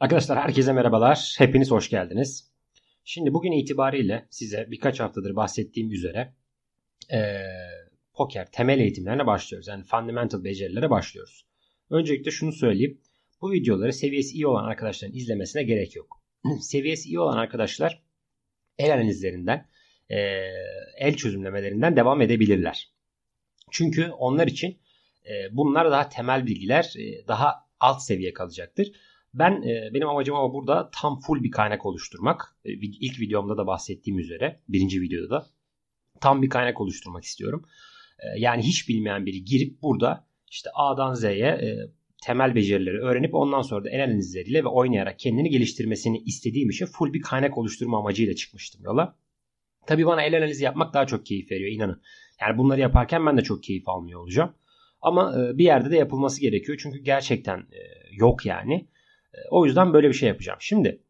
Arkadaşlar herkese merhabalar. Hepiniz hoş geldiniz. Şimdi bugün itibariyle size birkaç haftadır bahsettiğim üzere e, poker temel eğitimlerine başlıyoruz. Yani fundamental becerilere başlıyoruz. Öncelikle şunu söyleyeyim. Bu videoları seviyesi iyi olan arkadaşların izlemesine gerek yok. seviyesi iyi olan arkadaşlar el analizlerinden, e, el çözümlemelerinden devam edebilirler. Çünkü onlar için e, bunlar daha temel bilgiler, e, daha alt seviye kalacaktır. Ben e, benim amacım ama burada tam full bir kaynak oluşturmak. E, ilk videomda da bahsettiğim üzere, birinci videoda da tam bir kaynak oluşturmak istiyorum. E, yani hiç bilmeyen biri girip burada işte A'dan Z'ye e, temel becerileri öğrenip ondan sonra da el analizleriyle ve oynayarak kendini geliştirmesini istediğim için full bir kaynak oluşturma amacıyla çıkmıştım yola. Tabi bana el analizi yapmak daha çok keyif veriyor inanın. Yani bunları yaparken ben de çok keyif almıyor olacağım. Ama bir yerde de yapılması gerekiyor. Çünkü gerçekten yok yani. Ee, o yüzden böyle bir şey yapacağım. Şimdi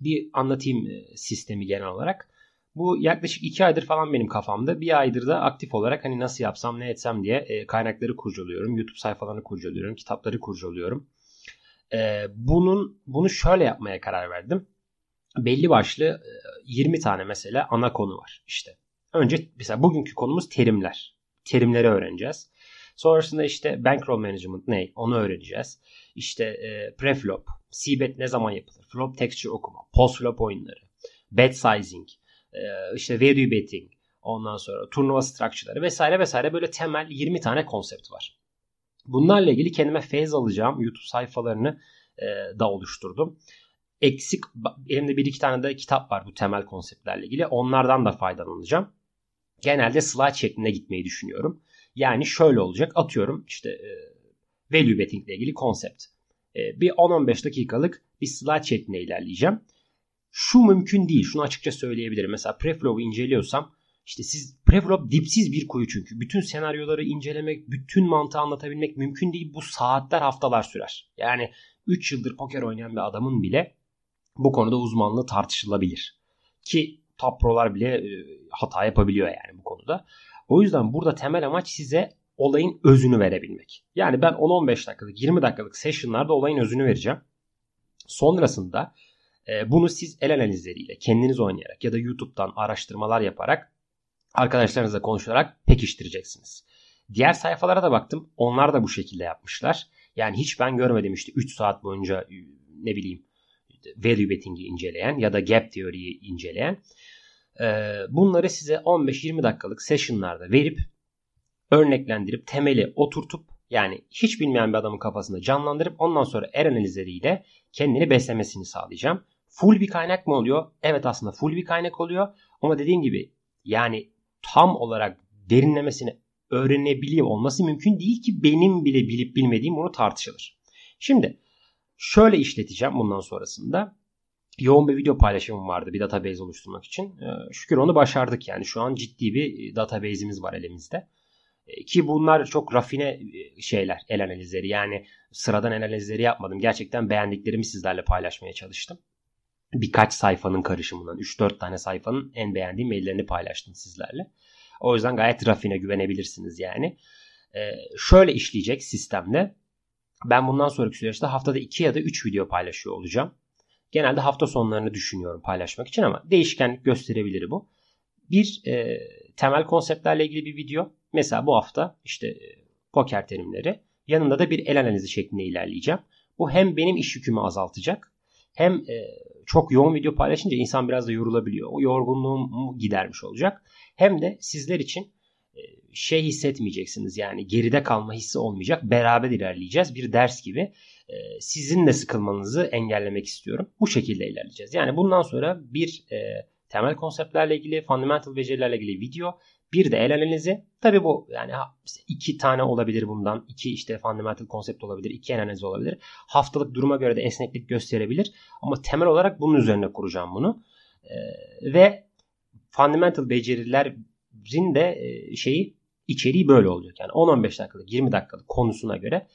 bir anlatayım e, sistemi genel olarak. Bu yaklaşık 2 aydır falan benim kafamda. Bir aydır da aktif olarak hani nasıl yapsam ne etsem diye e, kaynakları kurcalıyorum. YouTube sayfalarını kurcalıyorum. Kitapları kurcalıyorum. Ee, bunun bunu şöyle yapmaya karar verdim. Belli başlı 20 e, tane mesela ana konu var işte. Önce mesela bugünkü konumuz terimler. Terimleri öğreneceğiz. Sonrasında işte bankroll management ne onu öğreneceğiz. İşte e, preflop, seabed ne zaman yapılır, flop texture okuma, post flop oyunları, bet sizing, e, işte value betting, ondan sonra turnuva structure'ları vesaire vesaire böyle temel 20 tane konsept var. Bunlarla ilgili kendime feyz alacağım YouTube sayfalarını e, da oluşturdum. Eksik elimde bir iki tane de kitap var bu temel konseptlerle ilgili. Onlardan da faydalanacağım. Genelde slide şeklinde gitmeyi düşünüyorum. Yani şöyle olacak atıyorum işte e, value betting ile ilgili konsept. E, bir 10-15 dakikalık bir slide şeklinde ilerleyeceğim. Şu mümkün değil. Şunu açıkça söyleyebilirim. Mesela Preflow'u inceliyorsam işte siz Preflop dipsiz bir kuyu çünkü. Bütün senaryoları incelemek, bütün mantığı anlatabilmek mümkün değil. Bu saatler haftalar sürer. Yani 3 yıldır poker oynayan bir adamın bile bu konuda uzmanlığı tartışılabilir. Ki top prolar bile e, hata yapabiliyor yani bu konuda. O yüzden burada temel amaç size olayın özünü verebilmek. Yani ben 10-15 dakikalık, 20 dakikalık session'larda olayın özünü vereceğim. Sonrasında e, bunu siz el analizleriyle, kendiniz oynayarak ya da YouTube'dan araştırmalar yaparak arkadaşlarınızla konuşarak pekiştireceksiniz. Diğer sayfalara da baktım. Onlar da bu şekilde yapmışlar. Yani hiç ben görmedim işte 3 saat boyunca e, ne bileyim value betting'i inceleyen ya da gap teoriyi inceleyen. Ee, bunları size 15-20 dakikalık session'larda verip örneklendirip temeli oturtup yani hiç bilmeyen bir adamın kafasında canlandırıp ondan sonra er analizleriyle kendini beslemesini sağlayacağım. Full bir kaynak mı oluyor? Evet aslında full bir kaynak oluyor. Ama dediğim gibi yani tam olarak derinlemesine öğrenebiliyor olması mümkün değil ki benim bile bilip bilmediğim bunu tartışılır. Şimdi şöyle işleteceğim bundan sonrasında yoğun bir video paylaşımım vardı bir database oluşturmak için. Ee, şükür onu başardık yani şu an ciddi bir e, database'imiz var elimizde. E, ki bunlar çok rafine e, şeyler el analizleri yani sıradan el analizleri yapmadım. Gerçekten beğendiklerimi sizlerle paylaşmaya çalıştım. Birkaç sayfanın karışımından 3-4 tane sayfanın en beğendiğim ellerini paylaştım sizlerle. O yüzden gayet rafine güvenebilirsiniz yani. Şöyle işleyecek sistemle. Ben bundan sonraki süreçte haftada 2 ya da 3 video paylaşıyor olacağım. Genelde hafta sonlarını düşünüyorum paylaşmak için ama değişkenlik gösterebilir bu. Bir e, temel konseptlerle ilgili bir video. Mesela bu hafta işte e, poker terimleri. Yanında da bir el analizi şeklinde ilerleyeceğim. Bu hem benim iş yükümü azaltacak hem e, çok yoğun video paylaşınca insan biraz da yorulabiliyor. O yorgunluğumu gidermiş olacak. Hem de sizler için e, şey hissetmeyeceksiniz yani geride kalma hissi olmayacak. Beraber ilerleyeceğiz bir ders gibi. E, sizin de sıkılmanızı engellemek istiyorum. Bu şekilde ilerleyeceğiz. Yani bundan sonra bir e, temel konseptlerle ilgili, fundamental becerilerle ilgili video, bir de el analizi. Tabii bu yani iki tane olabilir bundan. iki işte fundamental konsept olabilir, iki el analizi olabilir. Haftalık duruma göre de esneklik gösterebilir. Ama temel olarak bunun üzerine kuracağım bunu. E, ve fundamental becerilerin de e, şeyi içeriği böyle olacak. Yani 10-15 dakikalık, 20 dakikalık konusuna göre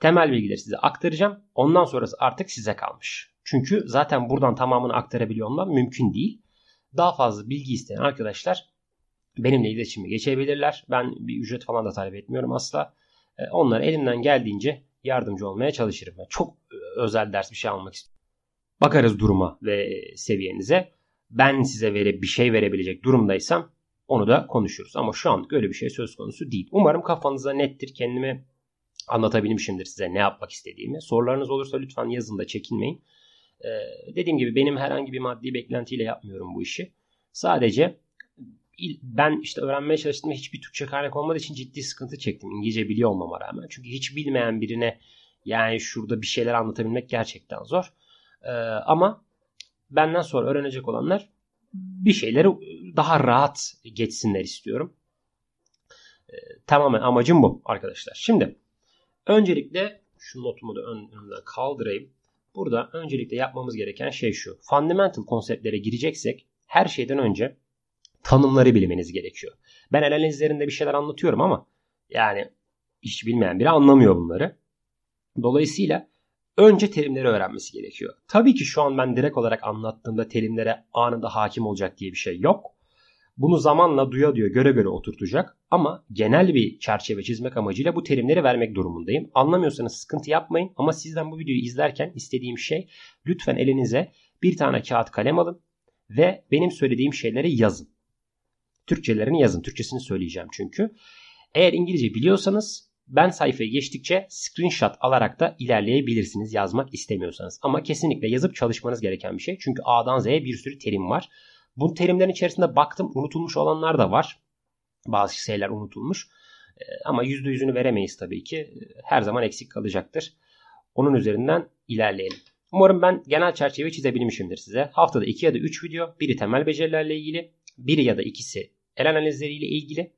temel bilgileri size aktaracağım. Ondan sonrası artık size kalmış. Çünkü zaten buradan tamamını aktarabiliyor olmam mümkün değil. Daha fazla bilgi isteyen arkadaşlar benimle iletişime geçebilirler. Ben bir ücret falan da talep etmiyorum asla. Ee, Onlara elimden geldiğince yardımcı olmaya çalışırım. Yani çok e, özel ders bir şey almak istiyorum. Bakarız duruma ve seviyenize. Ben size vere, bir şey verebilecek durumdaysam onu da konuşuruz. Ama şu an öyle bir şey söz konusu değil. Umarım kafanıza nettir. Kendime anlatabilmişimdir size ne yapmak istediğimi. Sorularınız olursa lütfen yazın da çekinmeyin. Ee, dediğim gibi benim herhangi bir maddi beklentiyle yapmıyorum bu işi. Sadece ben işte öğrenmeye çalıştığımda hiçbir Türkçe kaynak olmadığı için ciddi sıkıntı çektim. İngilizce biliyor olmama rağmen. Çünkü hiç bilmeyen birine yani şurada bir şeyler anlatabilmek gerçekten zor. Ee, ama benden sonra öğrenecek olanlar bir şeyleri daha rahat geçsinler istiyorum. Ee, tamamen amacım bu arkadaşlar. Şimdi Öncelikle şu notumu da ön, önümden kaldırayım. Burada öncelikle yapmamız gereken şey şu. Fundamental konseptlere gireceksek her şeyden önce tanımları bilmeniz gerekiyor. Ben analizlerinde bir şeyler anlatıyorum ama yani hiç bilmeyen biri anlamıyor bunları. Dolayısıyla önce terimleri öğrenmesi gerekiyor. Tabii ki şu an ben direkt olarak anlattığımda terimlere anında hakim olacak diye bir şey yok. Bunu zamanla duya diyor göre göre oturtacak ama genel bir çerçeve çizmek amacıyla bu terimleri vermek durumundayım. Anlamıyorsanız sıkıntı yapmayın ama sizden bu videoyu izlerken istediğim şey lütfen elinize bir tane kağıt kalem alın ve benim söylediğim şeyleri yazın. Türkçelerini yazın. Türkçesini söyleyeceğim çünkü. Eğer İngilizce biliyorsanız ben sayfaya geçtikçe screenshot alarak da ilerleyebilirsiniz yazmak istemiyorsanız. Ama kesinlikle yazıp çalışmanız gereken bir şey. Çünkü A'dan Z'ye bir sürü terim var. Bu terimlerin içerisinde baktım unutulmuş olanlar da var. Bazı şeyler unutulmuş. Ee, ama yüzde yüzünü veremeyiz tabii ki. Ee, her zaman eksik kalacaktır. Onun üzerinden ilerleyelim. Umarım ben genel çerçeve çizebilmişimdir size. Haftada 2 ya da 3 video. Biri temel becerilerle ilgili. Biri ya da ikisi el analizleriyle ilgili.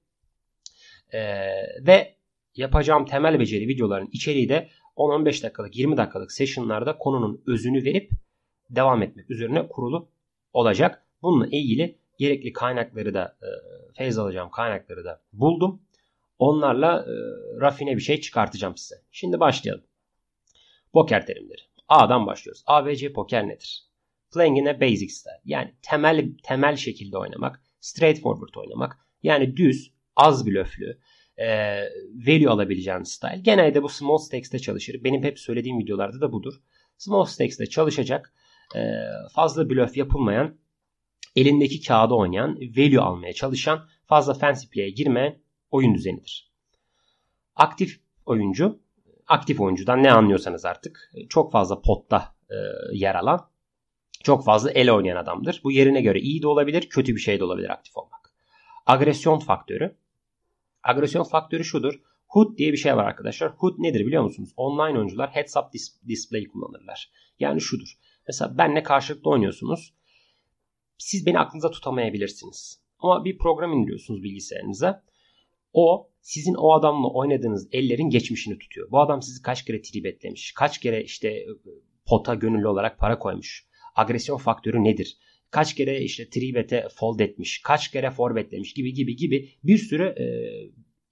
Ee, ve yapacağım temel beceri videoların içeriği de 10-15 dakikalık 20 dakikalık sessionlarda konunun özünü verip devam etmek üzerine kurulu olacak. Bununla ilgili gerekli kaynakları da e, feyz alacağım kaynakları da buldum. Onlarla e, rafine bir şey çıkartacağım size. Şimdi başlayalım. Poker terimleri. A'dan başlıyoruz. ABC poker nedir? Playing in a basic style. Yani temel temel şekilde oynamak. Straightforward oynamak. Yani düz, az blöflü, e, value alabileceğin style. Genelde bu small stakes'te çalışır. Benim hep söylediğim videolarda da budur. Small stakes'te çalışacak, e, fazla blöf yapılmayan elindeki kağıda oynayan, value almaya çalışan, fazla fancy play'e girmeyen oyun düzenidir. Aktif oyuncu, aktif oyuncudan ne anlıyorsanız artık çok fazla potta e, yer alan, çok fazla el oynayan adamdır. Bu yerine göre iyi de olabilir, kötü bir şey de olabilir aktif olmak. Agresyon faktörü. Agresyon faktörü şudur. HUD diye bir şey var arkadaşlar. HUD nedir biliyor musunuz? Online oyuncular heads up display kullanırlar. Yani şudur. Mesela benle karşılıklı oynuyorsunuz siz beni aklınıza tutamayabilirsiniz. Ama bir program indiriyorsunuz bilgisayarınıza. O sizin o adamla oynadığınız ellerin geçmişini tutuyor. Bu adam sizi kaç kere tribetlemiş, kaç kere işte e, pota gönüllü olarak para koymuş, agresyon faktörü nedir? Kaç kere işte tribete fold etmiş, kaç kere forbetlemiş gibi gibi gibi bir sürü e,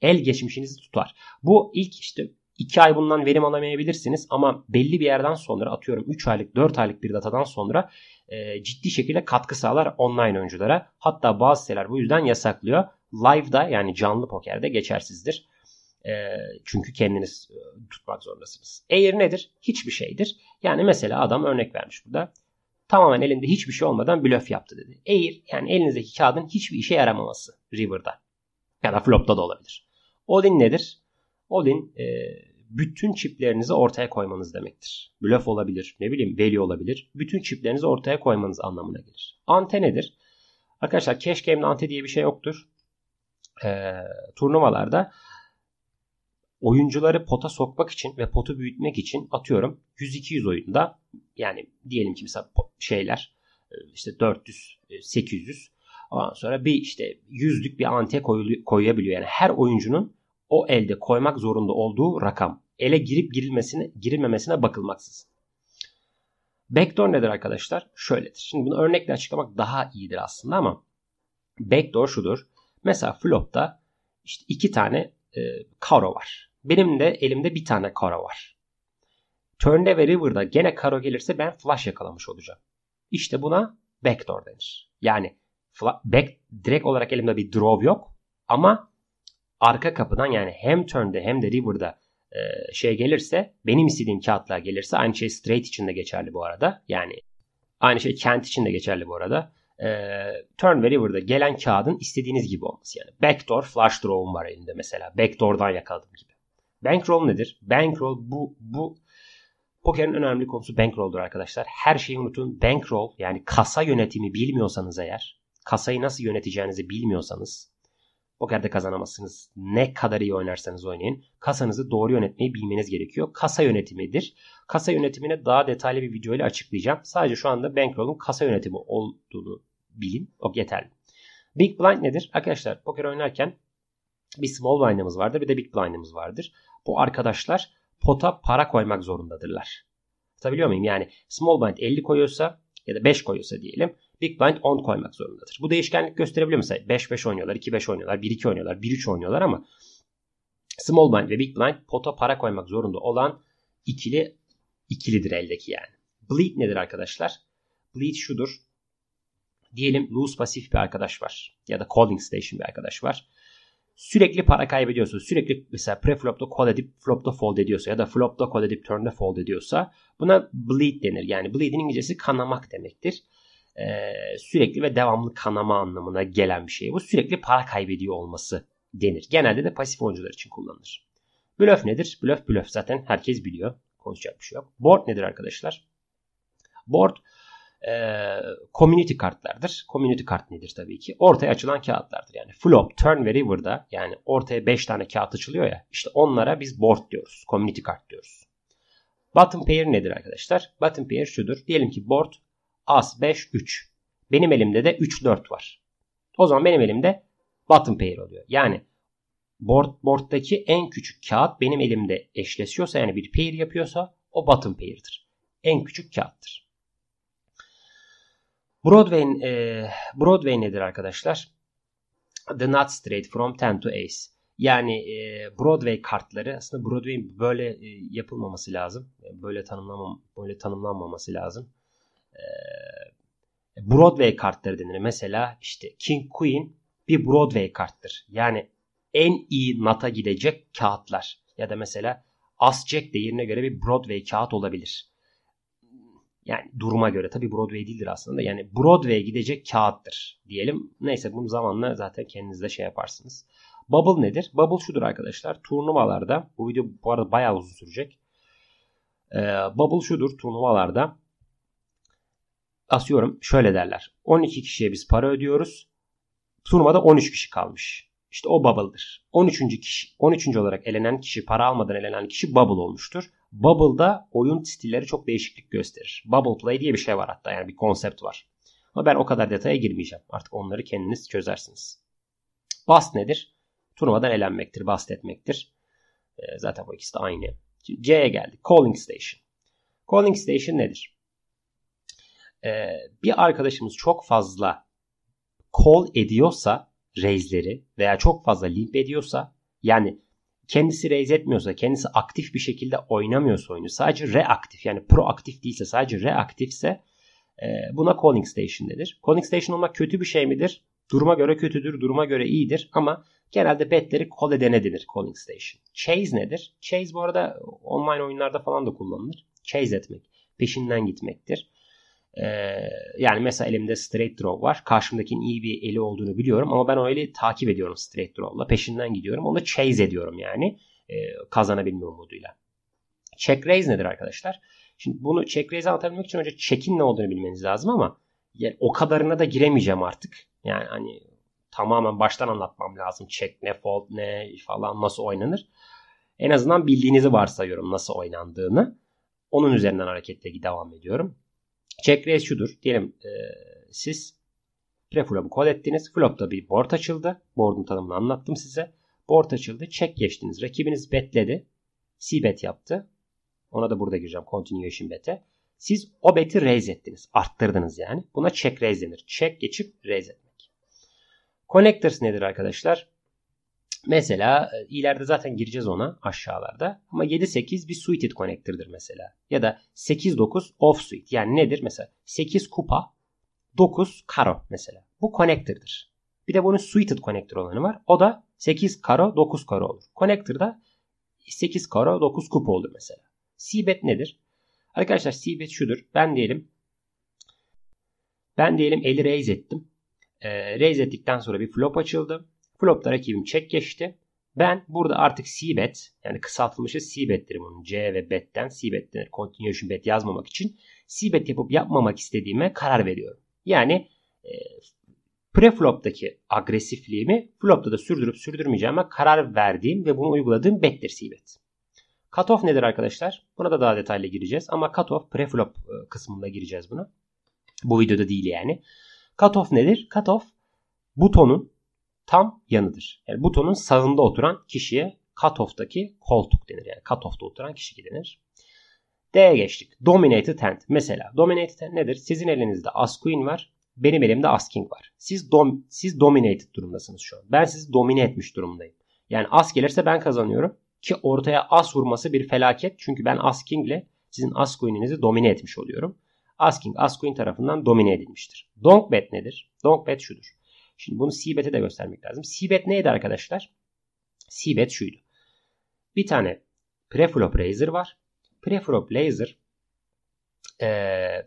el geçmişinizi tutar. Bu ilk işte 2 ay bundan verim alamayabilirsiniz ama belli bir yerden sonra atıyorum 3 aylık 4 aylık bir datadan sonra e, ciddi şekilde katkı sağlar online oyunculara. Hatta bazı siteler bu yüzden yasaklıyor. Live'da yani canlı pokerde geçersizdir. E, çünkü kendiniz e, tutmak zorundasınız. Air nedir? Hiçbir şeydir. Yani mesela adam örnek vermiş burada. Tamamen elinde hiçbir şey olmadan blöf yaptı dedi. Air yani elinizdeki kağıdın hiçbir işe yaramaması River'da. Ya da flop'ta da olabilir. Odin nedir? Odin e, bütün çiplerinizi ortaya koymanız demektir. Blöf olabilir, ne bileyim veli olabilir. Bütün çiplerinizi ortaya koymanız anlamına gelir. Ante nedir? Arkadaşlar cash game'de ante diye bir şey yoktur. Ee, turnuvalarda oyuncuları pota sokmak için ve potu büyütmek için atıyorum 100-200 oyunda yani diyelim ki mesela şeyler e, işte 400 800 e, ondan sonra bir işte yüzlük bir ante koyabiliyor. Yani her oyuncunun o elde koymak zorunda olduğu rakam. Ele girip girilmesine, girilmemesine bakılmaksız. Backdoor nedir arkadaşlar? Şöyledir. Şimdi bunu örnekle açıklamak daha iyidir aslında ama backdoor şudur. Mesela flop'ta işte iki tane e, karo var. Benim de elimde bir tane karo var. Turn'de ve river'da gene karo gelirse ben flush yakalamış olacağım. İşte buna backdoor denir. Yani back, direkt olarak elimde bir draw yok ama arka kapıdan yani hem turn'de hem de river'da e, şey gelirse benim istediğim kağıtlar gelirse aynı şey straight için de geçerli bu arada. Yani aynı şey kent için de geçerli bu arada. E, turn ve river'da gelen kağıdın istediğiniz gibi olması yani. Backdoor flush draw'um var elinde mesela. Backdoor'dan yakaladım gibi. Bankroll nedir? Bankroll bu bu Poker'in önemli konusu bankroll'dur arkadaşlar. Her şeyi unutun. Bankroll yani kasa yönetimi bilmiyorsanız eğer, kasayı nasıl yöneteceğinizi bilmiyorsanız Pokerde kazanamazsınız. Ne kadar iyi oynarsanız oynayın. Kasanızı doğru yönetmeyi bilmeniz gerekiyor. Kasa yönetimidir. Kasa yönetimine daha detaylı bir video ile açıklayacağım. Sadece şu anda bankroll'un kasa yönetimi olduğunu bilin. O yeterli. Big blind nedir? Arkadaşlar poker oynarken bir small blind'ımız vardır bir de big blind'ımız vardır. Bu arkadaşlar pota para koymak zorundadırlar. Hatırlıyor muyum? Yani small blind 50 koyuyorsa ya da 5 koyuyorsa diyelim. Big Blind 10 koymak zorundadır. Bu değişkenlik gösterebilir mesela 5-5 oynuyorlar, 2-5 oynuyorlar, 1-2 oynuyorlar, 1-3 oynuyorlar ama Small Blind ve Big Blind pota para koymak zorunda olan ikili ikilidir eldeki yani. Bleed nedir arkadaşlar? Bleed şudur. Diyelim loose pasif bir arkadaş var ya da calling station bir arkadaş var. Sürekli para kaybediyorsa, sürekli mesela preflop'ta call edip flop'ta fold ediyorsa ya da flop'ta call edip turn'da fold ediyorsa buna bleed denir. Yani bleed'in İngilizcesi kanamak demektir e, sürekli ve devamlı kanama anlamına gelen bir şey. Bu sürekli para kaybediyor olması denir. Genelde de pasif oyuncular için kullanılır. Blöf nedir? Blöf blöf zaten herkes biliyor. Konuşacak bir şey yok. Board nedir arkadaşlar? Board e, community kartlardır. Community kart nedir tabii ki? Ortaya açılan kağıtlardır. Yani flop, turn ve river'da yani ortaya 5 tane kağıt açılıyor ya. İşte onlara biz board diyoruz. Community kart diyoruz. Bottom pair nedir arkadaşlar? Bottom pair şudur. Diyelim ki board As 5 3. Benim elimde de 3 4 var. O zaman benim elimde bottom pair oluyor. Yani board, board'daki en küçük kağıt benim elimde eşleşiyorsa yani bir pair yapıyorsa o bottom pair'dir. En küçük kağıttır. Broadway, e, Broadway nedir arkadaşlar? The Not Straight From Ten to Ace. Yani e, Broadway kartları aslında Broadway böyle e, yapılmaması lazım. Böyle tanımlanmam, böyle tanımlanmaması lazım. Broadway kartları denir. Mesela işte King Queen bir Broadway karttır. Yani en iyi nata gidecek kağıtlar. Ya da mesela As Jack de yerine göre bir Broadway kağıt olabilir. Yani duruma göre. Tabi Broadway değildir aslında. Yani Broadway'e gidecek kağıttır diyelim. Neyse bunu zamanla zaten kendiniz de şey yaparsınız. Bubble nedir? Bubble şudur arkadaşlar. Turnuvalarda bu video bu arada bayağı uzun sürecek. Ee, bubble şudur turnuvalarda asıyorum şöyle derler. 12 kişiye biz para ödüyoruz. Turnuvada 13 kişi kalmış. İşte o bubble'dır. 13. kişi 13. olarak elenen kişi para almadan elenen kişi bubble olmuştur. Bubble'da oyun stilleri çok değişiklik gösterir. Bubble play diye bir şey var hatta yani bir konsept var. Ama ben o kadar detaya girmeyeceğim. Artık onları kendiniz çözersiniz. Bast nedir? Turnuvadan elenmektir, bast etmektir. Ee, zaten bu ikisi de aynı. C'ye geldik. Calling Station. Calling Station nedir? e, bir arkadaşımız çok fazla call ediyorsa raise'leri veya çok fazla limp ediyorsa yani kendisi raise etmiyorsa, kendisi aktif bir şekilde oynamıyorsa oyunu sadece reaktif yani proaktif değilse sadece reaktifse e, buna calling station denir. Calling station olmak kötü bir şey midir? Duruma göre kötüdür, duruma göre iyidir ama genelde betleri call edene denir calling station. Chase nedir? Chase bu arada online oyunlarda falan da kullanılır. Chase etmek, peşinden gitmektir. Ee, yani mesela elimde straight draw var. Karşımdakinin iyi bir eli olduğunu biliyorum ama ben o eli takip ediyorum straight draw'la. Peşinden gidiyorum. Onu chase ediyorum yani. E, kazanabilme umuduyla. Check raise nedir arkadaşlar? Şimdi bunu check raise anlatabilmek için önce check'in ne olduğunu bilmeniz lazım ama yani o kadarına da giremeyeceğim artık. Yani hani tamamen baştan anlatmam lazım. Check ne, fold ne falan nasıl oynanır. En azından bildiğinizi varsayıyorum nasıl oynandığını. Onun üzerinden hareketle devam ediyorum. Check raise şudur. Diyelim e, siz preflop'u call ettiniz. Flop'ta bir board açıldı. Board'un tanımını anlattım size. Board açıldı. Check geçtiniz. Rakibiniz betledi. C-bet yaptı. Ona da burada gireceğim. Continuation bet'e. Siz o bet'i raise ettiniz. Arttırdınız yani. Buna check raise denir. Check geçip raise etmek. Connectors nedir arkadaşlar? Mesela e, ileride zaten gireceğiz ona aşağılarda. Ama 7-8 bir suited connector'dır mesela. Ya da 8-9 off suit. Yani nedir? Mesela 8 kupa 9 karo mesela. Bu connector'dır. Bir de bunun suited connector olanı var. O da 8 karo 9 karo olur. Connector da 8 karo 9 kupa olur mesela. Seabed nedir? Arkadaşlar seabed şudur. Ben diyelim ben diyelim eli raise ettim. E, raise ettikten sonra bir flop açıldı. Flop'tan rakibim check geçti. Ben burada artık C-bet yani kısaltılmışı C-bet derim onun. C ve bet'ten C-bet denir. Continuation bet yazmamak için C-bet yapıp yapmamak istediğime karar veriyorum. Yani e, flop'taki agresifliğimi flop'ta da sürdürüp sürdürmeyeceğime karar verdiğim ve bunu uyguladığım bet'tir C-bet. Cutoff nedir arkadaşlar? Buna da daha detaylı gireceğiz ama cutoff flop e, kısmında gireceğiz buna. Bu videoda değil yani. Cutoff nedir? Cutoff butonun tam yanıdır. Yani butonun sağında oturan kişiye cutoff'taki koltuk denir. Yani cutoff'ta oturan kişi denir. D'ye geçtik. Dominated hand. Mesela dominated hand nedir? Sizin elinizde as queen var. Benim elimde as king var. Siz dom siz dominated durumdasınız şu an. Ben sizi domine etmiş durumdayım. Yani as gelirse ben kazanıyorum ki ortaya as vurması bir felaket. Çünkü ben as king ile sizin as queen'inizi domine etmiş oluyorum. Asking Asquin tarafından domine edilmiştir. Donk bet nedir? Donk bet şudur. Şimdi bunu Seabed'e de göstermek lazım. Seabed neydi arkadaşlar? Seabed şuydu. Bir tane preflop raiser var. Preflop raiser e,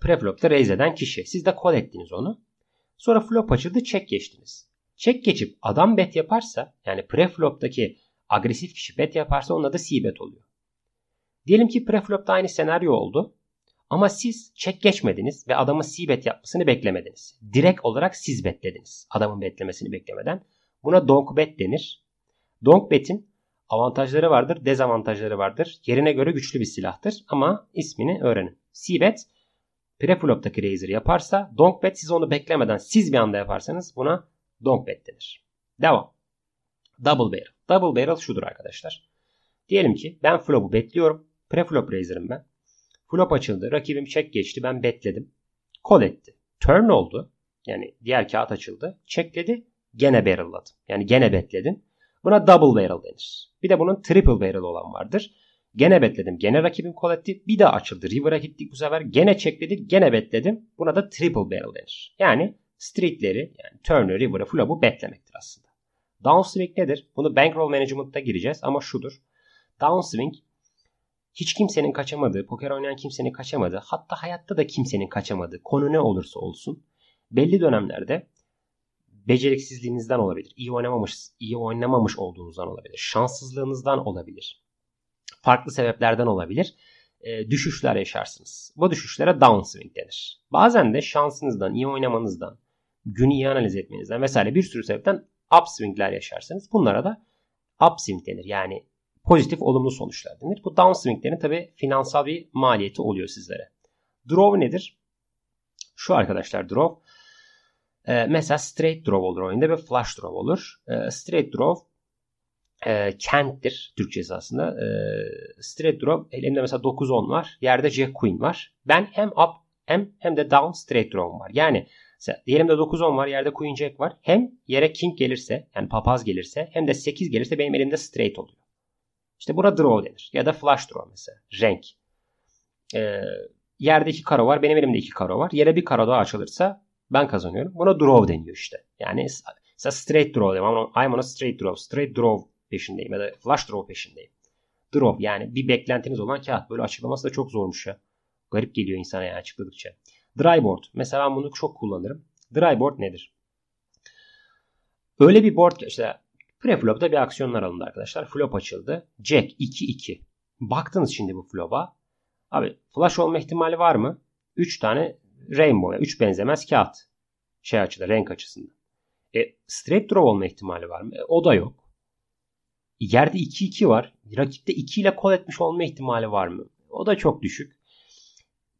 preflop'ta raise eden kişi. Siz de call ettiniz onu. Sonra flop açıldı check geçtiniz. Check geçip adam bet yaparsa yani preflop'taki agresif kişi bet yaparsa onun adı C-bet oluyor. Diyelim ki preflop'ta aynı senaryo oldu. Ama siz çek geçmediniz ve adamın sibet yapmasını beklemediniz. Direkt olarak siz betlediniz. Adamın betlemesini beklemeden. Buna donk bet denir. Donk betin avantajları vardır, dezavantajları vardır. Yerine göre güçlü bir silahtır ama ismini öğrenin. Seabed preflop'taki Razer yaparsa donk bet siz onu beklemeden siz bir anda yaparsanız buna donk bet denir. Devam. Double barrel. Double barrel şudur arkadaşlar. Diyelim ki ben flop'u betliyorum. Preflop Razer'ım ben. Flop açıldı. Rakibim çek geçti. Ben betledim. Kol etti. Turn oldu. Yani diğer kağıt açıldı. Çekledi. Gene barrelladı. Yani gene betledim. Buna double barrel denir. Bir de bunun triple barrel olan vardır. Gene betledim. Gene rakibim kol etti. Bir daha açıldı. River'a gittik bu sefer. Gene çekledi. Gene betledim. Buna da triple barrel denir. Yani streetleri yani turn'ü, river'ı, flop'u betlemektir aslında. Downswing nedir? Bunu bankroll management'ta gireceğiz ama şudur. Downswing hiç kimsenin kaçamadığı, poker oynayan kimsenin kaçamadığı, hatta hayatta da kimsenin kaçamadığı konu ne olursa olsun belli dönemlerde beceriksizliğinizden olabilir. iyi oynamamış, iyi oynamamış olduğunuzdan olabilir. Şanssızlığınızdan olabilir. Farklı sebeplerden olabilir. E, düşüşler yaşarsınız. Bu düşüşlere downswing denir. Bazen de şansınızdan, iyi oynamanızdan, günü iyi analiz etmenizden vesaire bir sürü sebepten upswingler yaşarsınız. Bunlara da upswing denir. Yani pozitif olumlu sonuçlar denir. Bu downswinglerin tabi finansal bir maliyeti oluyor sizlere. Draw nedir? Şu arkadaşlar draw. E, ee, mesela straight draw olur oyunda ve flush draw olur. E, straight draw e, kenttir Türkçesi aslında. E, ee, straight draw elimde mesela 9-10 var. Yerde Jack Queen var. Ben hem up hem hem de down straight draw'um var. Yani diyelim de 9-10 var yerde Queen Jack var. Hem yere King gelirse yani papaz gelirse hem de 8 gelirse benim elimde straight oluyor. İşte burada draw denir. Ya da flash draw mesela. Renk. Ee, yerde iki karo var. Benim elimde iki karo var. Yere bir karo daha açılırsa ben kazanıyorum. Buna draw deniyor işte. Yani mesela straight draw diyorum. I'm on a straight draw. Straight draw peşindeyim ya da flash draw peşindeyim. Draw yani bir beklentiniz olan kağıt. Böyle açıklaması da çok zormuş ya. Garip geliyor insana yani açıkladıkça. Dry board. Mesela ben bunu çok kullanırım. Dry board nedir? Öyle bir board işte Preflop'ta bir aksiyonlar alındı arkadaşlar. Flop açıldı. Jack 2-2. Baktınız şimdi bu flop'a. Abi flash olma ihtimali var mı? 3 tane rainbow, 3 benzemez kağıt. Şey açıda, renk açısından. E, straight draw olma ihtimali var mı? E, o da yok. Yerde 2-2 var. Rakipte 2 ile kol etmiş olma ihtimali var mı? O da çok düşük.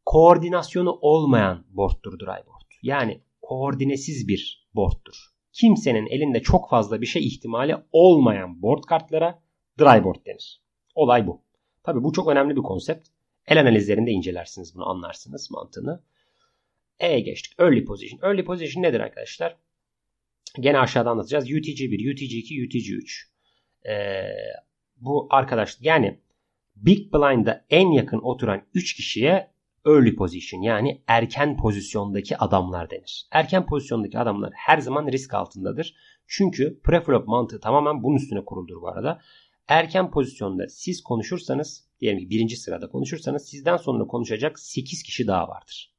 Koordinasyonu olmayan board'tur dry board. Yani koordinesiz bir board'tur kimsenin elinde çok fazla bir şey ihtimali olmayan board kartlara dry board denir. Olay bu. Tabi bu çok önemli bir konsept. El analizlerinde incelersiniz bunu anlarsınız mantığını. E'ye geçtik. Early position. Early position nedir arkadaşlar? Gene aşağıda anlatacağız. UTG1, UTG2, UTG3. Ee, bu arkadaş yani Big blind'da en yakın oturan 3 kişiye early position yani erken pozisyondaki adamlar denir. Erken pozisyondaki adamlar her zaman risk altındadır. Çünkü preflop mantığı tamamen bunun üstüne kuruldur bu arada. Erken pozisyonda siz konuşursanız diyelim ki birinci sırada konuşursanız sizden sonra konuşacak 8 kişi daha vardır.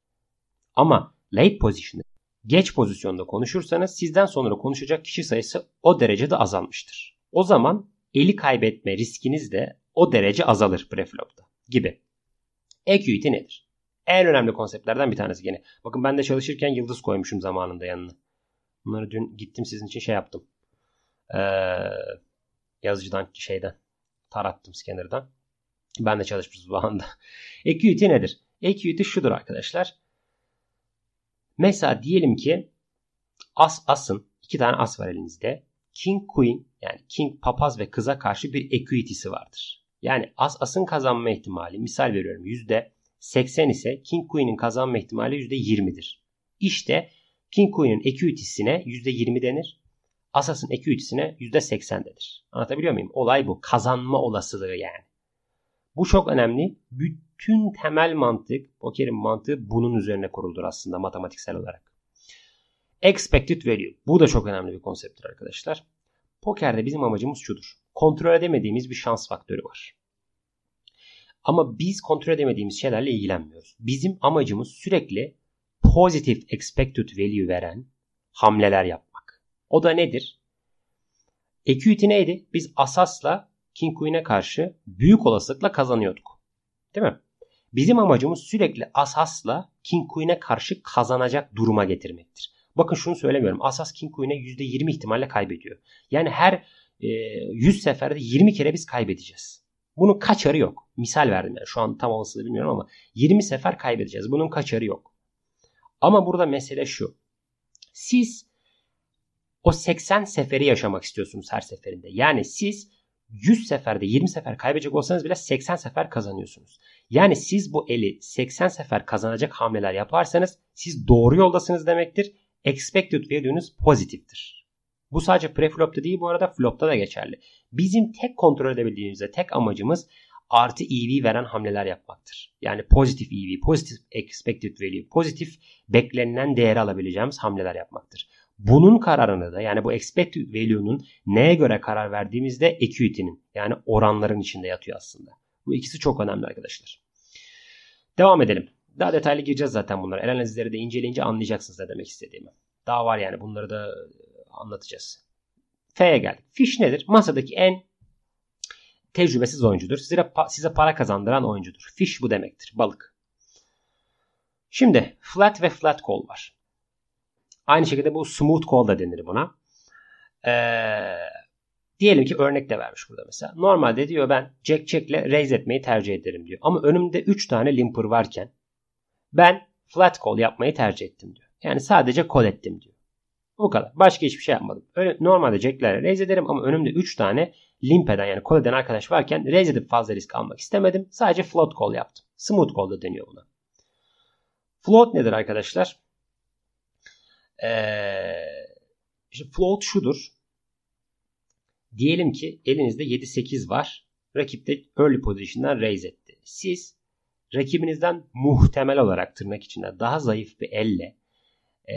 Ama late position'da geç pozisyonda konuşursanız sizden sonra konuşacak kişi sayısı o derecede azalmıştır. O zaman eli kaybetme riskiniz de o derece azalır preflopta gibi. Equity nedir? En önemli konseptlerden bir tanesi gene. Bakın ben de çalışırken yıldız koymuşum zamanında yanına. Bunları dün gittim sizin için şey yaptım. Ee, yazıcıdan şeyden tarattım scanner'dan. Ben de çalışmışız bu anda. Equity nedir? Equity şudur arkadaşlar. Mesela diyelim ki as asın iki tane as var elinizde. King Queen yani King papaz ve kıza karşı bir equity'si vardır. Yani as asın kazanma ihtimali misal veriyorum yüzde 80 ise King Queen'in kazanma ihtimali %20'dir. İşte King Queen'in equitiesine %20 denir. Asas'ın equitiesine %80 denir. Anlatabiliyor muyum? Olay bu. Kazanma olasılığı yani. Bu çok önemli. Bütün temel mantık, pokerin mantığı bunun üzerine kuruldur aslında matematiksel olarak. Expected value. Bu da çok önemli bir konsepttir arkadaşlar. Pokerde bizim amacımız şudur. Kontrol edemediğimiz bir şans faktörü var. Ama biz kontrol edemediğimiz şeylerle ilgilenmiyoruz. Bizim amacımız sürekli pozitif expected value veren hamleler yapmak. O da nedir? Equity neydi? Biz Asas'la King Queen'e karşı büyük olasılıkla kazanıyorduk. Değil mi? Bizim amacımız sürekli Asas'la King Queen'e karşı kazanacak duruma getirmektir. Bakın şunu söylemiyorum. Asas King Queen'e %20 ihtimalle kaybediyor. Yani her 100 e, seferde 20 kere biz kaybedeceğiz. Bunun kaçarı yok. Misal verdim yani şu an tam olasılığı bilmiyorum ama 20 sefer kaybedeceğiz. Bunun kaçarı yok. Ama burada mesele şu. Siz o 80 seferi yaşamak istiyorsunuz her seferinde. Yani siz 100 seferde 20 sefer kaybedecek olsanız bile 80 sefer kazanıyorsunuz. Yani siz bu eli 80 sefer kazanacak hamleler yaparsanız siz doğru yoldasınız demektir. Expected value'nuz pozitiftir. Bu sadece preflopta değil bu arada flopta da geçerli. Bizim tek kontrol edebildiğimizde tek amacımız artı EV veren hamleler yapmaktır. Yani pozitif EV, pozitif expected value, pozitif beklenilen değeri alabileceğimiz hamleler yapmaktır. Bunun kararını da yani bu expected value'nun neye göre karar verdiğimizde equity'nin yani oranların içinde yatıyor aslında. Bu ikisi çok önemli arkadaşlar. Devam edelim. Daha detaylı gireceğiz zaten bunlar. El analizleri de inceleyince anlayacaksınız ne demek istediğimi. Daha var yani bunları da anlatacağız. F'ye geldik. Fish nedir? Masadaki en tecrübesiz oyuncudur. Size, size para kazandıran oyuncudur. Fish bu demektir. Balık. Şimdi flat ve flat call var. Aynı şekilde bu smooth call da denir buna. Ee, diyelim ki örnek de vermiş burada mesela. Normalde diyor ben jack jack ile raise etmeyi tercih ederim diyor. Ama önümde 3 tane limper varken ben flat call yapmayı tercih ettim diyor. Yani sadece call ettim diyor. Bu kadar. Başka hiçbir şey yapmadım. Öyle, normalde Jack'lerle raise ederim ama önümde 3 tane limpeden yani call eden arkadaş varken raise edip fazla risk almak istemedim. Sadece float call yaptım. Smooth call da deniyor buna. Float nedir arkadaşlar? Ee, işte float şudur. Diyelim ki elinizde 7-8 var. Rakip de early position'dan raise etti. Siz rakibinizden muhtemel olarak tırnak içinde daha zayıf bir elle e,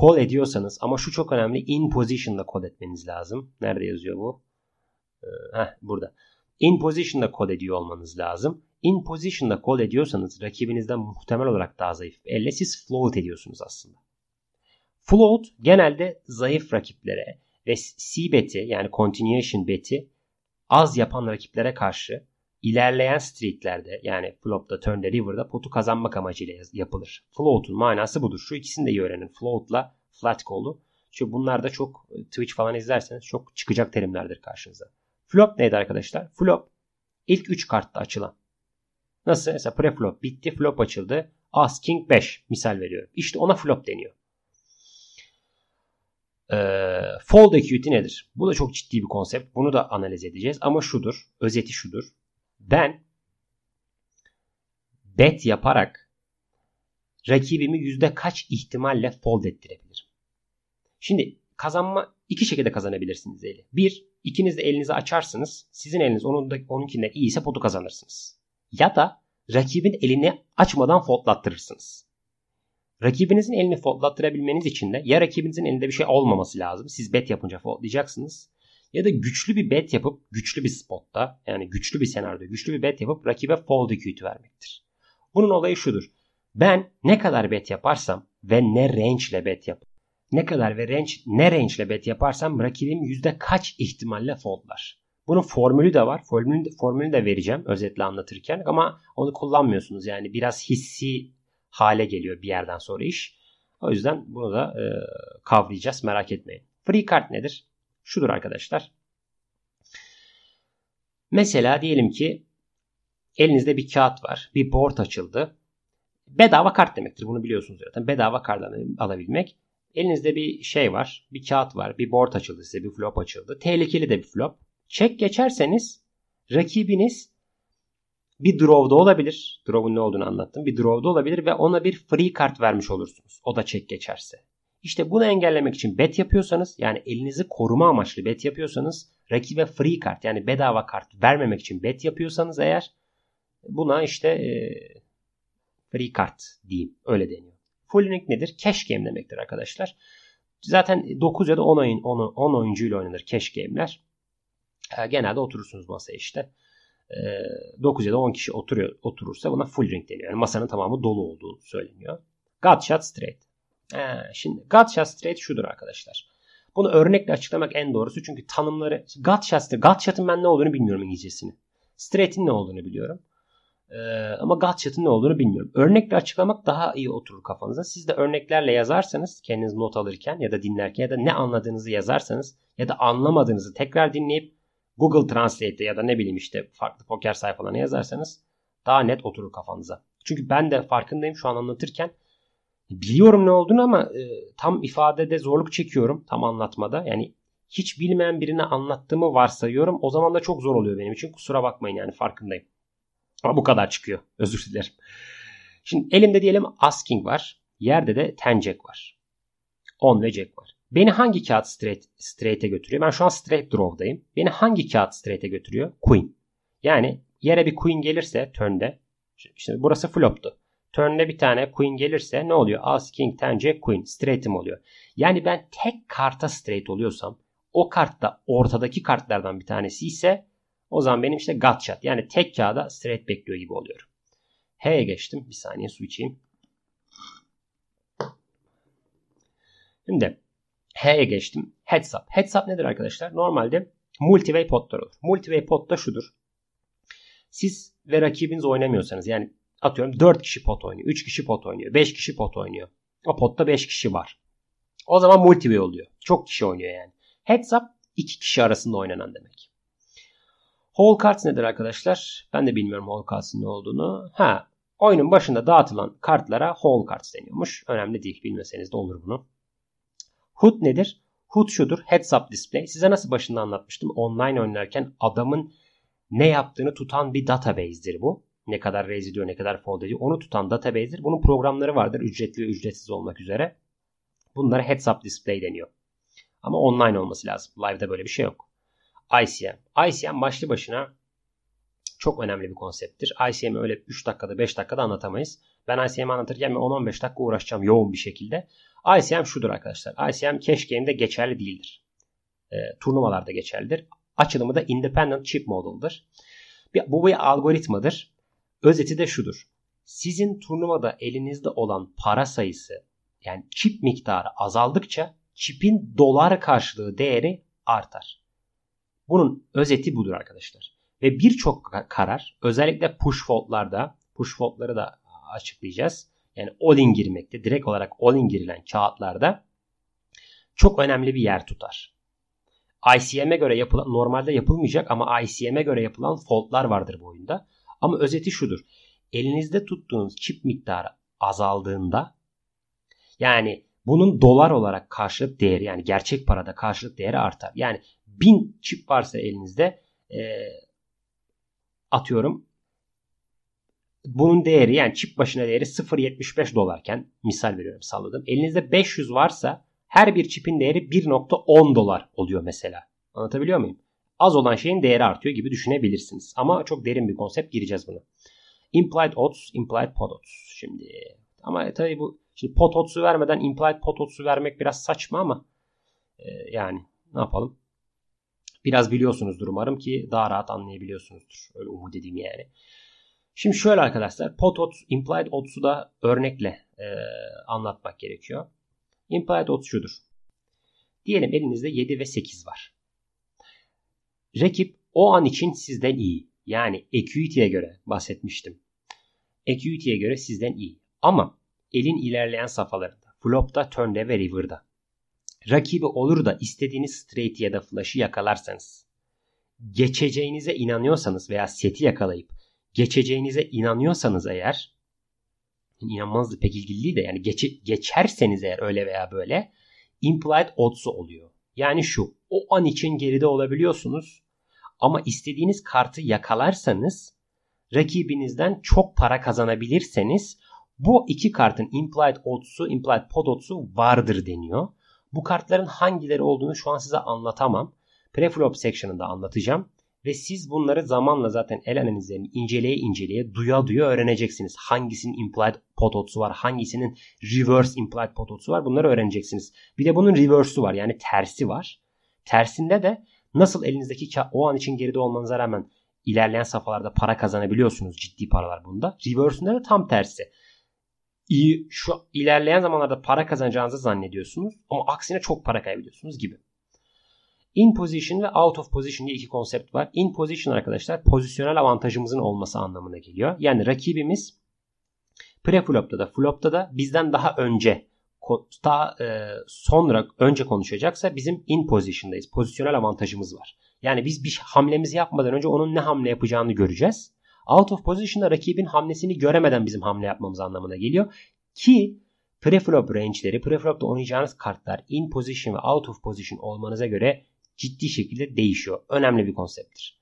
call ediyorsanız ama şu çok önemli in position'da call etmeniz lazım. Nerede yazıyor bu? Ee, heh, burada. In position'da call ediyor olmanız lazım. In position'da call ediyorsanız rakibinizden muhtemel olarak daha zayıf bir elle siz float ediyorsunuz aslında. Float genelde zayıf rakiplere ve C beti yani continuation beti az yapan rakiplere karşı ilerleyen streaklerde yani flop'ta turn'da, river'da potu kazanmak amacıyla yapılır. Float'un manası budur. Şu ikisini de iyi öğrenin. Float'la flat call'u. Çünkü bunlar da çok e, Twitch falan izlerseniz çok çıkacak terimlerdir karşınıza. Flop neydi arkadaşlar? Flop ilk 3 kartta açılan. Nasıl? Mesela preflop bitti, flop açıldı. As, King 5 misal veriyorum. İşte ona flop deniyor. E, fold acuity nedir? Bu da çok ciddi bir konsept. Bunu da analiz edeceğiz. Ama şudur. Özeti şudur ben bet yaparak rakibimi yüzde kaç ihtimalle fold ettirebilirim? Şimdi kazanma iki şekilde kazanabilirsiniz eli. Bir, ikiniz de elinizi açarsınız. Sizin eliniz onun da, onunkinden iyiyse potu kazanırsınız. Ya da rakibin elini açmadan foldlattırırsınız. Rakibinizin elini foldlattırabilmeniz için de ya rakibinizin elinde bir şey olmaması lazım. Siz bet yapınca foldlayacaksınız ya da güçlü bir bet yapıp güçlü bir spotta yani güçlü bir senaryoda güçlü bir bet yapıp rakibe fold equity vermektir. Bunun olayı şudur. Ben ne kadar bet yaparsam ve ne range ile bet yap ne kadar ve range ne range ile bet yaparsam rakibim yüzde kaç ihtimalle foldlar. Bunun formülü de var. Formülünü formülü de vereceğim özetle anlatırken ama onu kullanmıyorsunuz. Yani biraz hissi hale geliyor bir yerden sonra iş. O yüzden bunu da e, kavrayacağız merak etmeyin. Free card nedir? şudur arkadaşlar. Mesela diyelim ki elinizde bir kağıt var. Bir board açıldı. Bedava kart demektir. Bunu biliyorsunuz zaten. Bedava kart alabilmek. Elinizde bir şey var. Bir kağıt var. Bir board açıldı size. Bir flop açıldı. Tehlikeli de bir flop. Çek geçerseniz rakibiniz bir draw'da olabilir. Draw'un ne olduğunu anlattım. Bir draw'da olabilir ve ona bir free kart vermiş olursunuz. O da çek geçerse. İşte bunu engellemek için bet yapıyorsanız yani elinizi koruma amaçlı bet yapıyorsanız rakibe free kart yani bedava kart vermemek için bet yapıyorsanız eğer buna işte e, free kart diyeyim öyle deniyor. Full link nedir? Cash game demektir arkadaşlar. Zaten 9 ya da 10, oyun, 10, 10 oyuncuyla oynanır cash game'ler. E, genelde oturursunuz masaya işte. E, 9 ya da 10 kişi oturuyor oturursa buna full ring deniyor. Yani masanın tamamı dolu olduğu söyleniyor. Gut shot straight. Ee, şimdi Gottschalk straight şudur arkadaşlar. Bunu örnekle açıklamak en doğrusu çünkü tanımları Gottschalk'ta Gottschalk'ın ben ne olduğunu bilmiyorum İngilizcesini. Straight'in ne olduğunu biliyorum. Ee, ama Gottschalk'ın ne olduğunu bilmiyorum. Örnekle açıklamak daha iyi oturur kafanıza. Siz de örneklerle yazarsanız kendiniz not alırken ya da dinlerken ya da ne anladığınızı yazarsanız ya da anlamadığınızı tekrar dinleyip Google Translate'de ya da ne bileyim işte farklı poker sayfalarına yazarsanız daha net oturur kafanıza. Çünkü ben de farkındayım şu an anlatırken biliyorum ne olduğunu ama e, tam ifadede zorluk çekiyorum tam anlatmada. Yani hiç bilmeyen birine anlattığımı varsayıyorum. O zaman da çok zor oluyor benim için. Kusura bakmayın yani farkındayım. Ama bu kadar çıkıyor. Özür dilerim. Şimdi elimde diyelim asking var. Yerde de ten jack var. On ve jack var. Beni hangi kağıt straight, straight'e götürüyor? Ben şu an straight draw'dayım. Beni hangi kağıt straight'e götürüyor? Queen. Yani yere bir queen gelirse tönde. Şimdi burası flop'tu. Turn'de bir tane queen gelirse ne oluyor? As, king, ten, jack, queen. Straight'im oluyor. Yani ben tek karta straight oluyorsam o kartta ortadaki kartlardan bir tanesi ise o zaman benim işte gut shot. Yani tek kağıda straight bekliyor gibi oluyorum. H'ye geçtim. Bir saniye su içeyim. Şimdi H'ye geçtim. Heads up. Heads up nedir arkadaşlar? Normalde multiway potlar olur. Multiway pot da şudur. Siz ve rakibiniz oynamıyorsanız yani atıyorum 4 kişi pot oynuyor, 3 kişi pot oynuyor, 5 kişi pot oynuyor. O potta 5 kişi var. O zaman multiway oluyor. Çok kişi oynuyor yani. Heads up 2 kişi arasında oynanan demek. Whole cards nedir arkadaşlar? Ben de bilmiyorum whole cards'ın ne olduğunu. Ha, oyunun başında dağıtılan kartlara whole cards deniyormuş. Önemli değil. Bilmeseniz de olur bunu. Hood nedir? Hood şudur. Heads up display. Size nasıl başında anlatmıştım. Online oynarken adamın ne yaptığını tutan bir database'dir bu ne kadar raise ediyor, ne kadar fold ediyor. Onu tutan database'dir. Bunun programları vardır ücretli ve ücretsiz olmak üzere. Bunlara heads up display deniyor. Ama online olması lazım. Live'da böyle bir şey yok. ICM. ICM başlı başına çok önemli bir konsepttir. ICM'i öyle 3 dakikada 5 dakikada anlatamayız. Ben ICM'i anlatırken 10-15 dakika uğraşacağım yoğun bir şekilde. ICM şudur arkadaşlar. ICM cash game'de geçerli değildir. E, turnuvalarda geçerlidir. Açılımı da independent chip model'dır. Bir, bu bir algoritmadır. Özeti de şudur. Sizin turnuvada elinizde olan para sayısı yani çip miktarı azaldıkça çipin dolar karşılığı değeri artar. Bunun özeti budur arkadaşlar. Ve birçok karar özellikle push foldlarda push foldları da açıklayacağız. Yani all-in girmekte direkt olarak all-in girilen kağıtlarda çok önemli bir yer tutar. ICM'e göre yapılan normalde yapılmayacak ama ICM'e göre yapılan foldlar vardır bu oyunda. Ama özeti şudur. Elinizde tuttuğunuz çip miktarı azaldığında yani bunun dolar olarak karşılık değeri yani gerçek parada karşılık değeri artar. Yani 1000 çip varsa elinizde e, atıyorum bunun değeri yani çip başına değeri 0.75 dolarken misal veriyorum salladım. Elinizde 500 varsa her bir çipin değeri 1.10 dolar oluyor mesela. Anlatabiliyor muyum? az olan şeyin değeri artıyor gibi düşünebilirsiniz. Ama çok derin bir konsept gireceğiz buna. Implied odds, implied pot odds. Şimdi ama tabii bu şimdi pot odds'u vermeden implied pot odds'u vermek biraz saçma ama e, yani ne yapalım? Biraz biliyorsunuzdur umarım ki daha rahat anlayabiliyorsunuzdur. Öyle umut edeyim yani. Şimdi şöyle arkadaşlar pot odds, implied odds'u da örnekle e, anlatmak gerekiyor. Implied odds şudur. Diyelim elinizde 7 ve 8 var. Rakip o an için sizden iyi. Yani acuity'ye göre bahsetmiştim. Acuity'ye göre sizden iyi. Ama elin ilerleyen safhalarında, flop'ta, turn'de ve river'da rakibi olur da istediğiniz straight ya da flash'ı yakalarsanız, geçeceğinize inanıyorsanız veya seti yakalayıp geçeceğinize inanıyorsanız eğer inanmanız pek ilgili değil de yani geç, geçerseniz eğer öyle veya böyle implied odds'u oluyor. Yani şu o an için geride olabiliyorsunuz ama istediğiniz kartı yakalarsanız rakibinizden çok para kazanabilirseniz bu iki kartın implied odds'u, implied pot odds'u vardır deniyor. Bu kartların hangileri olduğunu şu an size anlatamam. Preflop section'ında anlatacağım. Ve siz bunları zamanla zaten el analizlerini inceleye inceleye duya duya öğreneceksiniz. Hangisinin implied pot var, hangisinin reverse implied pot var bunları öğreneceksiniz. Bir de bunun reverse'u var yani tersi var. Tersinde de nasıl elinizdeki o an için geride olmanıza rağmen ilerleyen safhalarda para kazanabiliyorsunuz ciddi paralar bunda. Reverse'ünde de tam tersi şu ilerleyen zamanlarda para kazanacağınızı zannediyorsunuz ama aksine çok para kaybediyorsunuz gibi. In position ve out of position diye iki konsept var. In position arkadaşlar pozisyonel avantajımızın olması anlamına geliyor. Yani rakibimiz pre flop'ta da flopta da bizden daha önce daha e, sonra önce konuşacaksa bizim in position'dayız. Pozisyonel avantajımız var. Yani biz bir hamlemizi yapmadan önce onun ne hamle yapacağını göreceğiz. Out of position'da rakibin hamlesini göremeden bizim hamle yapmamız anlamına geliyor. Ki preflop range'leri, preflop'ta oynayacağınız kartlar in position ve out of position olmanıza göre ciddi şekilde değişiyor. Önemli bir konsepttir.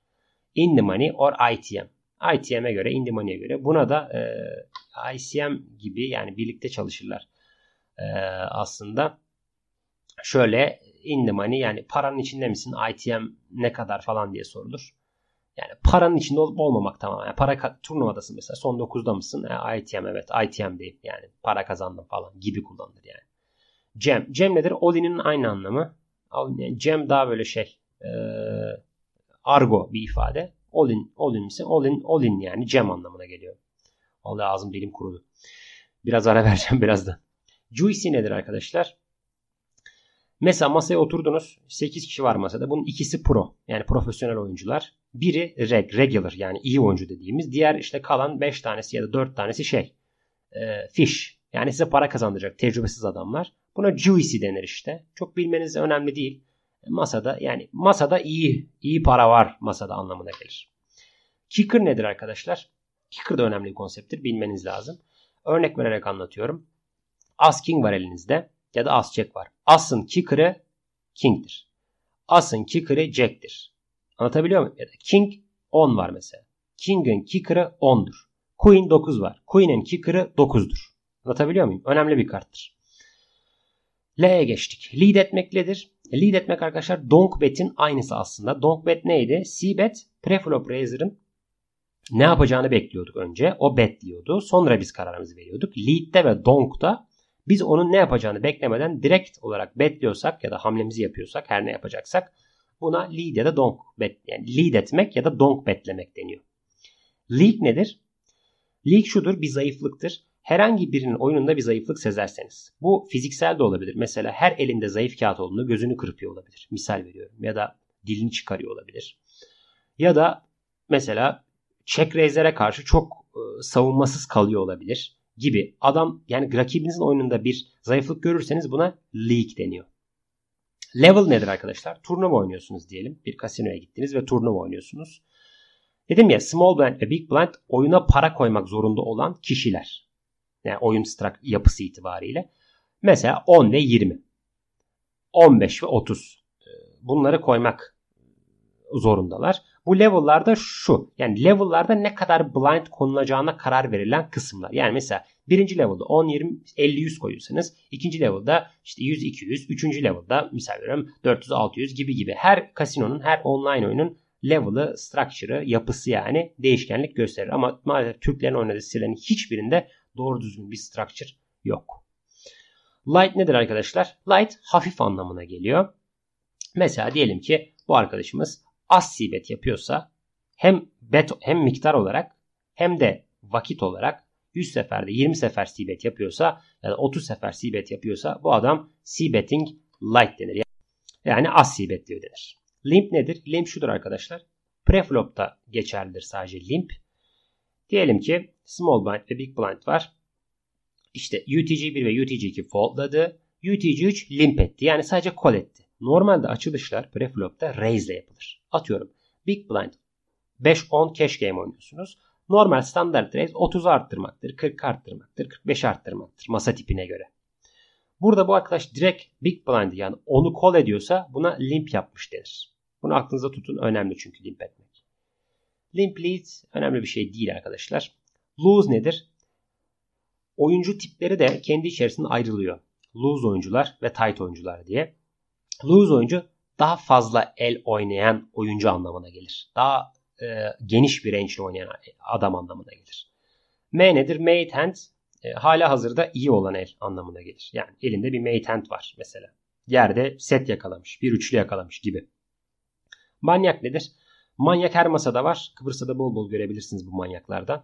In the money or ITM. ITM'e göre, in the money'e göre. Buna da e, ICM gibi yani birlikte çalışırlar e, aslında. Şöyle in the money yani paranın içinde misin? ITM ne kadar falan diye sorulur. Yani paranın içinde olup olmamak tamam. Yani para turnuvadasın mesela son 9'da mısın? E, ITM evet Itm ITM'deyim yani para kazandım falan gibi kullanılır yani. Cem. Cem nedir? Oli'nin aynı anlamı. Yani Cem daha böyle şey e, argo bir ifade. All in, all in ise all in, all in yani Cem anlamına geliyor. Vallahi ağzım dilim kurudu. Biraz ara vereceğim birazdan. Juicy nedir arkadaşlar? Mesela masaya oturdunuz. 8 kişi var masada. Bunun ikisi pro. Yani profesyonel oyuncular. Biri reg, regular yani iyi oyuncu dediğimiz. Diğer işte kalan 5 tanesi ya da 4 tanesi şey. E, fish yani size para kazandıracak tecrübesiz adamlar. Buna juicy denir işte. Çok bilmeniz önemli değil. Masada yani masada iyi iyi para var masada anlamına gelir. Kicker nedir arkadaşlar? Kicker de önemli bir konsepttir. Bilmeniz lazım. Örnek vererek anlatıyorum. As King var elinizde ya da As Jack var. As'ın kicker'ı King'dir. As'ın kicker'ı Jack'tir. Anlatabiliyor muyum? Ya da King 10 var mesela. King'in kicker'ı 10'dur. Queen 9 var. Queen'in kicker'ı 9'dur. Anlatabiliyor muyum? Önemli bir karttır. L'ye geçtik. Lead etmek nedir? Lead etmek arkadaşlar donk betin aynısı aslında. Donk bet neydi? C bet, Preflop Razor'ın ne yapacağını bekliyorduk önce. O betliyordu. Sonra biz kararımızı veriyorduk. Lead'de ve Donk'ta biz onun ne yapacağını beklemeden direkt olarak betliyorsak ya da hamlemizi yapıyorsak her ne yapacaksak buna lead ya da donk bet yani lead etmek ya da donk betlemek deniyor. Leak nedir? Leak şudur bir zayıflıktır. Herhangi birinin oyununda bir zayıflık sezerseniz. Bu fiziksel de olabilir. Mesela her elinde zayıf kağıt olduğunda gözünü kırpıyor olabilir. Misal veriyorum. Ya da dilini çıkarıyor olabilir. Ya da mesela check raiser'e karşı çok e, savunmasız kalıyor olabilir gibi. Adam yani rakibinizin oyununda bir zayıflık görürseniz buna leak deniyor. Level nedir arkadaşlar? Turnuva oynuyorsunuz diyelim. Bir kasinoya gittiniz ve turnuva oynuyorsunuz. Dedim ya small blind ve big blind oyuna para koymak zorunda olan kişiler. Yani oyun strak yapısı itibariyle. Mesela 10 ve 20. 15 ve 30. Ee, bunları koymak zorundalar. Bu level'larda şu. Yani level'larda ne kadar blind konulacağına karar verilen kısımlar. Yani mesela birinci level'da 10, 20, 50, 100 koyuyorsanız ikinci level'da işte 100, 200, üçüncü level'da misal veriyorum 400, 600 gibi gibi. Her kasinonun, her online oyunun level'ı, structure'ı, yapısı yani değişkenlik gösterir. Ama maalesef Türklerin oynadığı sitelerin hiçbirinde Doğru düzgün bir structure yok. Light nedir arkadaşlar? Light hafif anlamına geliyor. Mesela diyelim ki bu arkadaşımız asibet yapıyorsa hem bet hem miktar olarak hem de vakit olarak 100 seferde 20 sefer sibet yapıyorsa ya da 30 sefer sibet yapıyorsa bu adam sibetting light denir. Yani az sibet denir. Limp nedir? Limp şudur arkadaşlar. Preflop'ta geçerlidir sadece limp. Diyelim ki small blind ve big blind var. İşte UTG1 ve UTG2 foldladı. UTG3 limp etti. Yani sadece call etti. Normalde açılışlar preflop'ta raise ile yapılır. Atıyorum big blind 5-10 cash game oynuyorsunuz. Normal standart raise 30 arttırmaktır, 40 arttırmaktır, 45 arttırmaktır masa tipine göre. Burada bu arkadaş direkt big blind yani onu call ediyorsa buna limp yapmış denir. Bunu aklınıza tutun önemli çünkü limp etmek. Limp lead önemli bir şey değil arkadaşlar. Lose nedir? Oyuncu tipleri de kendi içerisinde ayrılıyor. Lose oyuncular ve tight oyuncular diye. Lose oyuncu daha fazla el oynayan oyuncu anlamına gelir. Daha e, geniş bir range oynayan adam anlamına gelir. M nedir? Made hand e, hala hazırda iyi olan el anlamına gelir. Yani elinde bir made hand var mesela. Yerde set yakalamış, bir üçlü yakalamış gibi. Manyak nedir? Manyak her masada var. Kıbrıs'ta da bol bol görebilirsiniz bu manyaklardan.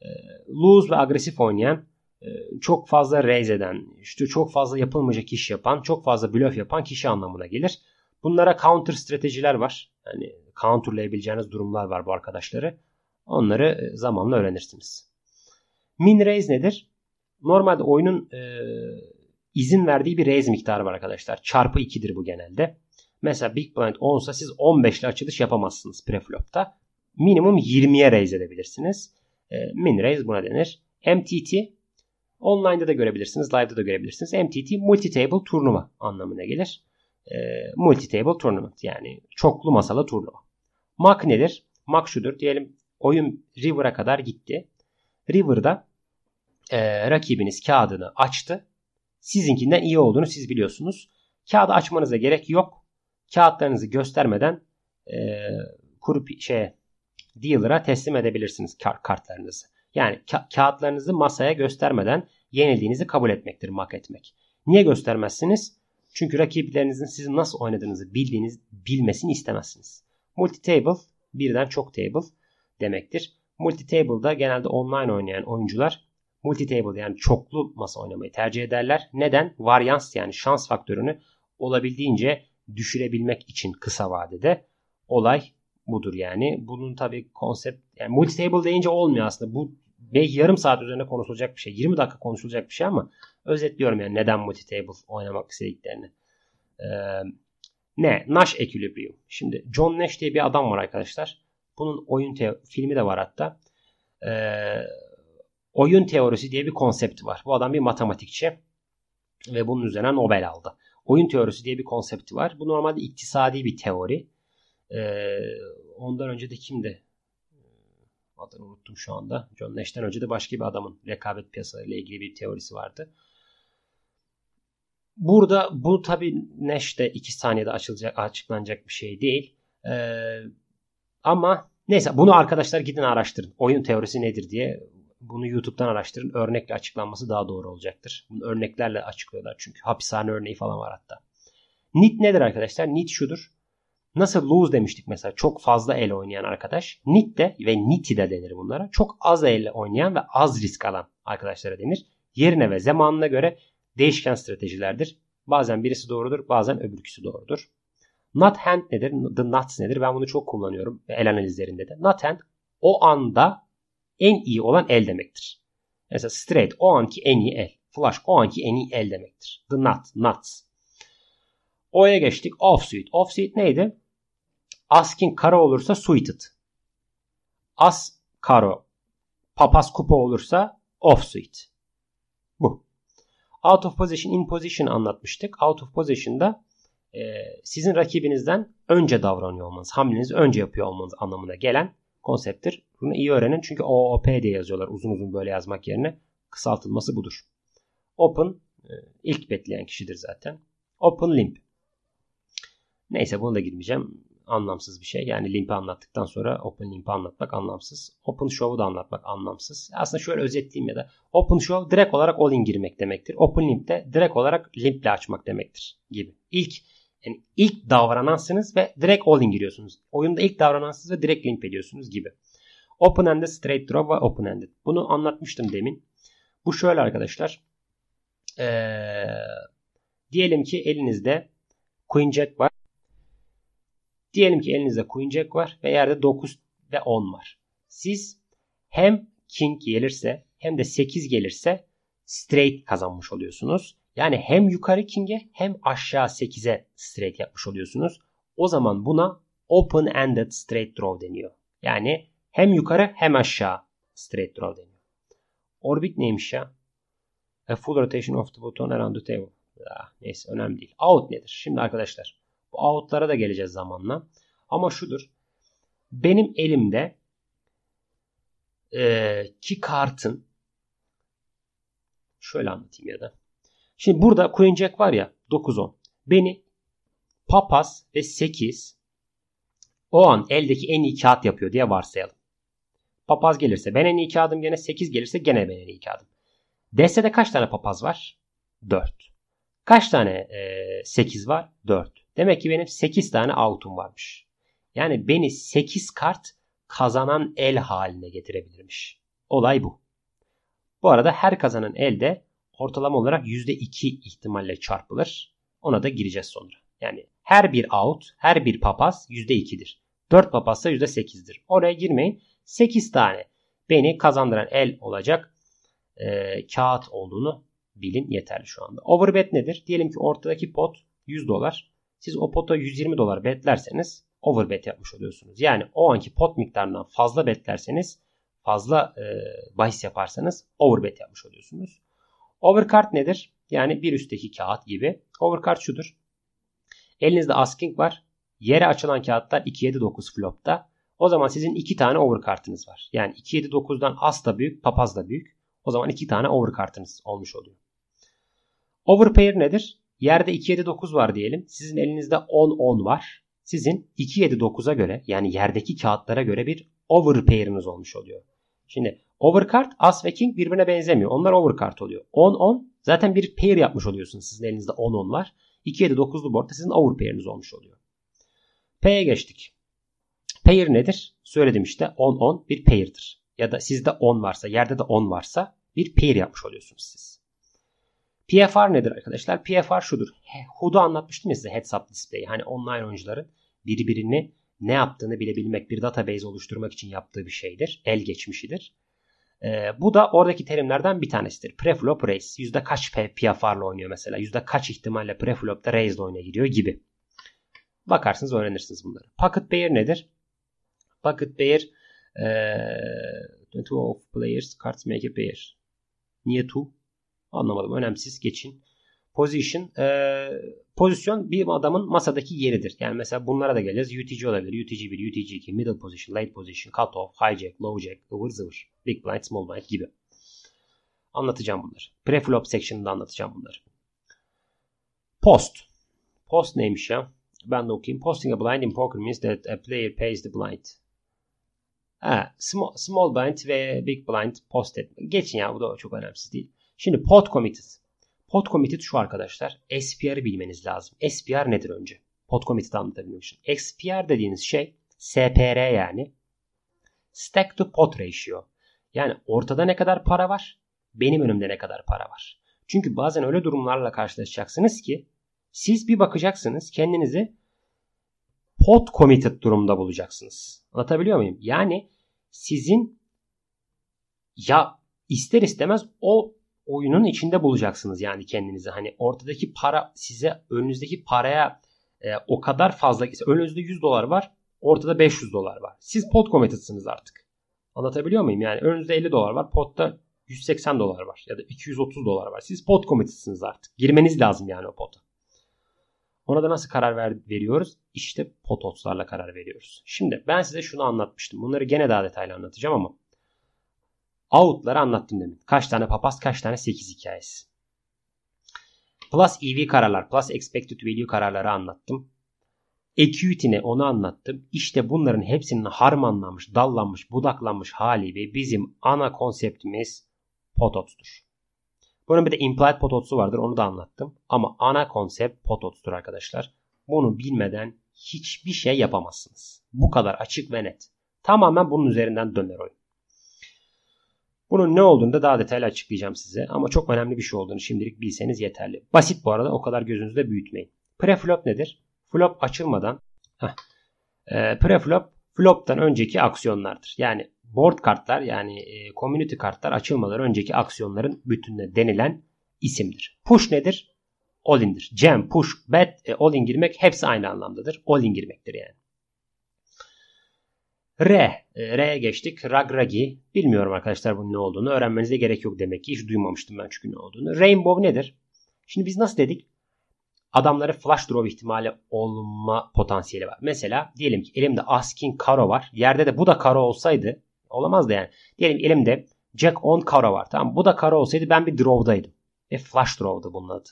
E, ee, loose ve agresif oynayan, e, çok fazla raise eden, işte çok fazla yapılmayacak iş yapan, çok fazla blöf yapan kişi anlamına gelir. Bunlara counter stratejiler var. Yani counterlayabileceğiniz durumlar var bu arkadaşları. Onları e, zamanla öğrenirsiniz. Min raise nedir? Normalde oyunun e, izin verdiği bir raise miktarı var arkadaşlar. Çarpı 2'dir bu genelde. Mesela Big Blind 10 sa siz 15 ile açılış yapamazsınız preflop'ta. Minimum 20'ye raise edebilirsiniz. Ee, min raise buna denir. MTT online'da da görebilirsiniz, live'da da görebilirsiniz. MTT multi table turnuva anlamına gelir. Ee, multi table tournament yani çoklu masalı turnuva. MAC nedir? MAC şudur. Diyelim oyun river'a kadar gitti. River'da e, rakibiniz kağıdını açtı. Sizinkinden iyi olduğunu siz biliyorsunuz. Kağıdı açmanıza gerek yok kağıtlarınızı göstermeden e, kurup şeye dealer'a teslim edebilirsiniz kartlarınızı. Yani ka- kağıtlarınızı masaya göstermeden yenildiğinizi kabul etmektir mak etmek. Niye göstermezsiniz? Çünkü rakiplerinizin sizin nasıl oynadığınızı bildiğiniz bilmesini istemezsiniz. Multi table birden çok table demektir. Multi table'da genelde online oynayan oyuncular multi table yani çoklu masa oynamayı tercih ederler. Neden? Varyans yani şans faktörünü olabildiğince düşürebilmek için kısa vadede olay budur yani. Bunun tabi konsept yani table deyince olmuyor aslında. Bu belki yarım saat üzerine konuşulacak bir şey. 20 dakika konuşulacak bir şey ama özetliyorum yani neden multi table oynamak istediklerini. Ee, ne? Nash Equilibrium. Şimdi John Nash diye bir adam var arkadaşlar. Bunun oyun filmi de var hatta. Ee, oyun teorisi diye bir konsept var. Bu adam bir matematikçi ve bunun üzerine Nobel aldı oyun teorisi diye bir konsepti var. Bu normalde iktisadi bir teori. Ee, ondan önce de kimdi? Ee, adını unuttum şu anda. John Nash'ten önce de başka bir adamın rekabet piyasalarıyla ilgili bir teorisi vardı. Burada bu tabi Nash'te iki saniyede açılacak, açıklanacak bir şey değil. Ee, ama neyse bunu arkadaşlar gidin araştırın. Oyun teorisi nedir diye bunu YouTube'dan araştırın. Örnekle açıklanması daha doğru olacaktır. Bunu örneklerle açıklıyorlar çünkü. Hapishane örneği falan var hatta. Nit nedir arkadaşlar? Nit şudur. Nasıl lose demiştik mesela çok fazla el oynayan arkadaş. Nit de ve niti de denir bunlara. Çok az elle oynayan ve az risk alan arkadaşlara denir. Yerine ve zamanına göre değişken stratejilerdir. Bazen birisi doğrudur bazen öbürküsü doğrudur. Not hand nedir? The nuts nedir? Ben bunu çok kullanıyorum el analizlerinde de. Not hand o anda en iyi olan el demektir. Mesela straight o anki en iyi el. Flush o anki en iyi el demektir. The nut, nuts. O'ya geçtik. Offsuit. Offsuit neydi? Askin karo olursa suited. As karo. Papaz kupa olursa offsuit. Bu. Out of position, in position anlatmıştık. Out of position'da e, sizin rakibinizden önce davranıyor olmanız, hamlenizi önce yapıyor olmanız anlamına gelen konsepttir. Bunu iyi öğrenin çünkü OOP diye yazıyorlar uzun uzun böyle yazmak yerine. Kısaltılması budur. Open e, ilk bekleyen kişidir zaten. Open limp. Neyse bunu da girmeyeceğim. Anlamsız bir şey. Yani limp'i anlattıktan sonra open limp'i anlatmak anlamsız. Open show'u da anlatmak anlamsız. Aslında şöyle özetleyeyim ya da open show direkt olarak all in girmek demektir. Open limp de direkt olarak limp ile açmak demektir gibi. İlk yani ilk davranansınız ve direkt all in giriyorsunuz. Oyunda ilk davranansınız ve direkt limp ediyorsunuz gibi. Open ended straight draw ve open ended. Bunu anlatmıştım demin. Bu şöyle arkadaşlar. Ee, diyelim ki elinizde queen jack var. Diyelim ki elinizde queen jack var ve yerde 9 ve 10 var. Siz hem king gelirse hem de 8 gelirse straight kazanmış oluyorsunuz. Yani hem yukarı king'e hem aşağı 8'e straight yapmış oluyorsunuz. O zaman buna open-ended straight draw deniyor. Yani hem yukarı hem aşağı straight draw deniyor. Orbit neymiş ya? A full rotation of the button around the table. Ah, neyse önemli değil. Out nedir? Şimdi arkadaşlar bu outlara da geleceğiz zamanla. Ama şudur. Benim elimde e, ki kartın şöyle anlatayım ya da Şimdi burada CoinJack var ya 9-10. Beni papaz ve 8 o an eldeki en iyi kağıt yapıyor diye varsayalım. Papaz gelirse ben en iyi kağıdım gene 8 gelirse gene ben en iyi kağıdım. Destede kaç tane papaz var? 4. Kaç tane e, 8 var? 4. Demek ki benim 8 tane out'um varmış. Yani beni 8 kart kazanan el haline getirebilirmiş. Olay bu. Bu arada her kazanan elde ortalama olarak %2 ihtimalle çarpılır. Ona da gireceğiz sonra. Yani her bir out, her bir papaz %2'dir. 4 papazsa %8'dir. Oraya girmeyin. 8 tane beni kazandıran el olacak e, kağıt olduğunu bilin yeterli şu anda. Overbet nedir? Diyelim ki ortadaki pot 100 dolar. Siz o pota 120 dolar betlerseniz overbet yapmış oluyorsunuz. Yani o anki pot miktarından fazla betlerseniz fazla e, bahis yaparsanız overbet yapmış oluyorsunuz. Overcard nedir? Yani bir üstteki kağıt gibi. Overcard şudur. Elinizde asking var. Yere açılan kağıtlar 279 flopta. O zaman sizin 2 tane overcard'ınız var. Yani 279'dan as da büyük, papaz da büyük. O zaman 2 tane overcard'ınız olmuş oluyor. Overpair nedir? Yerde 279 var diyelim. Sizin elinizde 10-10 var. Sizin 279'a göre yani yerdeki kağıtlara göre bir overpair'ınız olmuş oluyor. Şimdi Overcard, As ve King birbirine benzemiyor. Onlar overcard oluyor. 10-10 zaten bir pair yapmış oluyorsunuz. Sizin elinizde 10-10 var. 2-7-9'lu boardda sizin over pairiniz olmuş oluyor. P'ye geçtik. Pair nedir? Söyledim işte 10-10 bir pair'dir. Ya da sizde 10 varsa, yerde de 10 varsa bir pair yapmış oluyorsunuz siz. PFR nedir arkadaşlar? PFR şudur. HUD'u anlatmıştım ya size heads up display. Hani online oyuncuların birbirini ne yaptığını bilebilmek, bir database oluşturmak için yaptığı bir şeydir. El geçmişidir. E, bu da oradaki terimlerden bir tanesidir. Preflop raise. Yüzde kaç piyafarla oynuyor mesela? Yüzde kaç ihtimalle preflopta raise ile oyuna giriyor gibi. Bakarsınız öğrenirsiniz bunları. Pocket pair nedir? Pocket pair e, ee, two of players cards make a pair. Niye two? Anlamadım. Önemsiz. Geçin. Position e, pozisyon bir adamın masadaki yeridir. Yani mesela bunlara da geleceğiz. UTG olabilir. UTG 1, UTG 2, middle position, late position, cut off, jack, low jack, ıvır zıvır, big blind, small blind gibi. Anlatacağım bunları. Preflop section'da anlatacağım bunları. Post. Post neymiş ya? Ben de okuyayım. Posting a blind in poker means that a player pays the blind. Ha, small, small blind ve big blind post etme. Geçin ya bu da çok önemsiz değil. Şimdi pot committed. Pod committed şu arkadaşlar. SPR bilmeniz lazım. SPR nedir önce? Pod committed anlatabilmek için. SPR dediğiniz şey SPR yani. Stack to pod ratio. Yani ortada ne kadar para var? Benim önümde ne kadar para var? Çünkü bazen öyle durumlarla karşılaşacaksınız ki siz bir bakacaksınız kendinizi pod committed durumda bulacaksınız. Anlatabiliyor muyum? Yani sizin ya ister istemez o oyunun içinde bulacaksınız yani kendinizi. Hani ortadaki para size önünüzdeki paraya e, o kadar fazla. Önünüzde 100 dolar var. Ortada 500 dolar var. Siz pot committed'sınız artık. Anlatabiliyor muyum? Yani önünüzde 50 dolar var. Potta 180 dolar var. Ya da 230 dolar var. Siz pot committed'sınız artık. Girmeniz lazım yani o pota. Ona da nasıl karar ver, veriyoruz? İşte pot odds'larla karar veriyoruz. Şimdi ben size şunu anlatmıştım. Bunları gene daha detaylı anlatacağım ama Out'ları anlattım demin. Kaç tane papaz kaç tane 8 hikayesi. Plus EV kararlar, plus expected value kararları anlattım. Acuity ne onu anlattım. İşte bunların hepsinin harmanlanmış, dallanmış, budaklanmış hali ve bizim ana konseptimiz potots'tur. Bunun bir de implied potots'u vardır onu da anlattım. Ama ana konsept potots'tur arkadaşlar. Bunu bilmeden hiçbir şey yapamazsınız. Bu kadar açık ve net. Tamamen bunun üzerinden döner oyun. Bunun ne olduğunu da daha detaylı açıklayacağım size ama çok önemli bir şey olduğunu şimdilik bilseniz yeterli. Basit bu arada o kadar gözünüzde büyütmeyin. Preflop nedir? Flop açılmadan heh, e, preflop flop'tan önceki aksiyonlardır. Yani board kartlar yani e, community kartlar açılmadan önceki aksiyonların bütününe denilen isimdir. Push nedir? All in'dir. Jam, push, bet, e, all in girmek hepsi aynı anlamdadır. All in girmektir yani. R. E, R'ye geçtik. Ragragi. Bilmiyorum arkadaşlar bunun ne olduğunu. Öğrenmenize gerek yok demek ki. Hiç duymamıştım ben çünkü ne olduğunu. Rainbow nedir? Şimdi biz nasıl dedik? Adamlara flash draw ihtimali olma potansiyeli var. Mesela diyelim ki elimde askin karo var. Yerde de bu da karo olsaydı olamaz da yani. Diyelim elimde jack on karo var. Tamam bu da karo olsaydı ben bir draw'daydım. Ve flash drawdı bunun adı.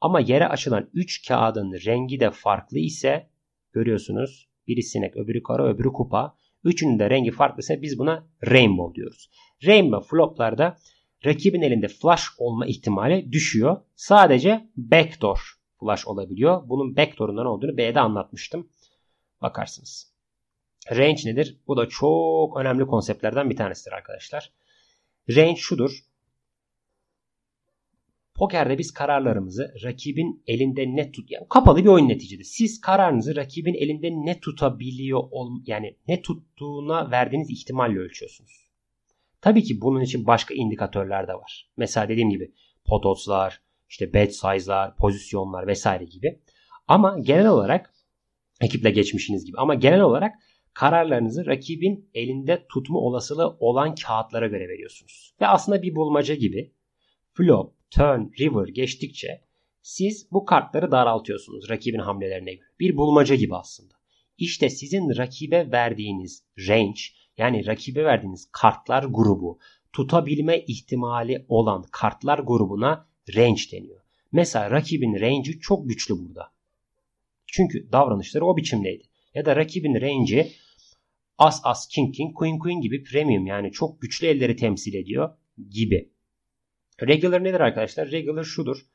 Ama yere açılan 3 kağıdın rengi de farklı ise görüyorsunuz biri sinek öbürü karo öbürü kupa. Üçünün de rengi farklı ise biz buna rainbow diyoruz. Rainbow floplarda rakibin elinde flash olma ihtimali düşüyor. Sadece backdoor flash olabiliyor. Bunun backdoor'undan olduğunu B'de anlatmıştım. Bakarsınız. Range nedir? Bu da çok önemli konseptlerden bir tanesidir arkadaşlar. Range şudur. Pokerde biz kararlarımızı rakibin elinde net tut yani kapalı bir oyun neticede. Siz kararınızı rakibin elinde ne tutabiliyor ol yani ne tuttuğuna verdiğiniz ihtimalle ölçüyorsunuz. Tabii ki bunun için başka indikatörler de var. Mesela dediğim gibi pototslar, işte bet size'lar, pozisyonlar vesaire gibi. Ama genel olarak ekiple geçmişiniz gibi ama genel olarak kararlarınızı rakibin elinde tutma olasılığı olan kağıtlara göre veriyorsunuz. Ve aslında bir bulmaca gibi flop, turn, river geçtikçe siz bu kartları daraltıyorsunuz rakibin hamlelerine göre. Bir bulmaca gibi aslında. İşte sizin rakibe verdiğiniz range yani rakibe verdiğiniz kartlar grubu tutabilme ihtimali olan kartlar grubuna range deniyor. Mesela rakibin range'i çok güçlü burada. Çünkü davranışları o biçimdeydi. Ya da rakibin range'i as as king king queen queen gibi premium yani çok güçlü elleri temsil ediyor gibi. Regular nedir arkadaşlar? Regular şudur.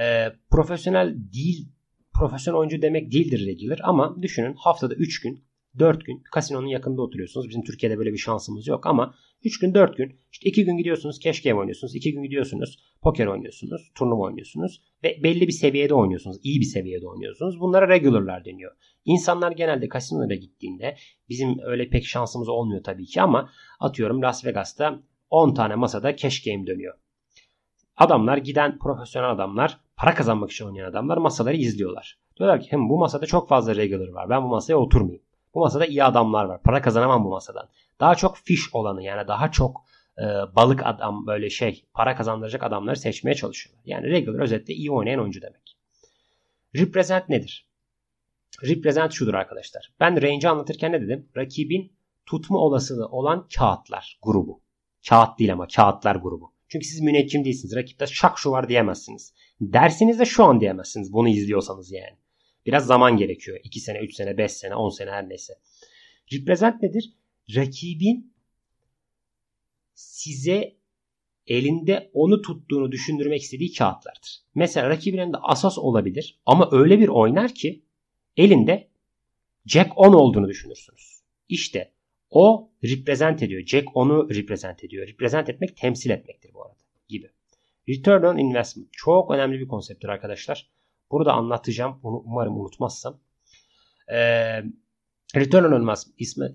E, profesyonel değil, profesyonel oyuncu demek değildir regular ama düşünün haftada 3 gün 4 gün kasinonun yakında oturuyorsunuz. Bizim Türkiye'de böyle bir şansımız yok ama 3 gün 4 gün işte 2 gün gidiyorsunuz game oynuyorsunuz. 2 gün gidiyorsunuz poker oynuyorsunuz. Turnuva oynuyorsunuz. Ve belli bir seviyede oynuyorsunuz. iyi bir seviyede oynuyorsunuz. Bunlara regularlar deniyor. İnsanlar genelde kasinolara gittiğinde bizim öyle pek şansımız olmuyor tabii ki ama atıyorum Las Vegas'ta 10 tane masada cash game dönüyor. Adamlar giden profesyonel adamlar, para kazanmak için oynayan adamlar masaları izliyorlar. Diyorlar ki hem bu masada çok fazla regular var. Ben bu masaya oturmayayım. Bu masada iyi adamlar var. Para kazanamam bu masadan. Daha çok fish olanı yani daha çok e, balık adam böyle şey para kazandıracak adamları seçmeye çalışıyorlar. Yani regular özetle iyi oynayan oyuncu demek. Represent nedir? Represent şudur arkadaşlar. Ben range'i anlatırken ne dedim? Rakibin tutma olasılığı olan kağıtlar grubu. Kağıt değil ama kağıtlar grubu. Çünkü siz müneccim değilsiniz. Rakipte şak şu var diyemezsiniz. Dersiniz de şu an diyemezsiniz bunu izliyorsanız yani. Biraz zaman gerekiyor. 2 sene, 3 sene, 5 sene, 10 sene her neyse. Represent nedir? Rakibin size elinde onu tuttuğunu düşündürmek istediği kağıtlardır. Mesela rakibin elinde asas olabilir ama öyle bir oynar ki elinde Jack 10 olduğunu düşünürsünüz. İşte o represent ediyor. Jack onu represent ediyor. Represent etmek temsil etmektir bu arada gibi. Return on investment çok önemli bir konsepttir arkadaşlar. da anlatacağım. Bunu umarım unutmazsam. Ee, return on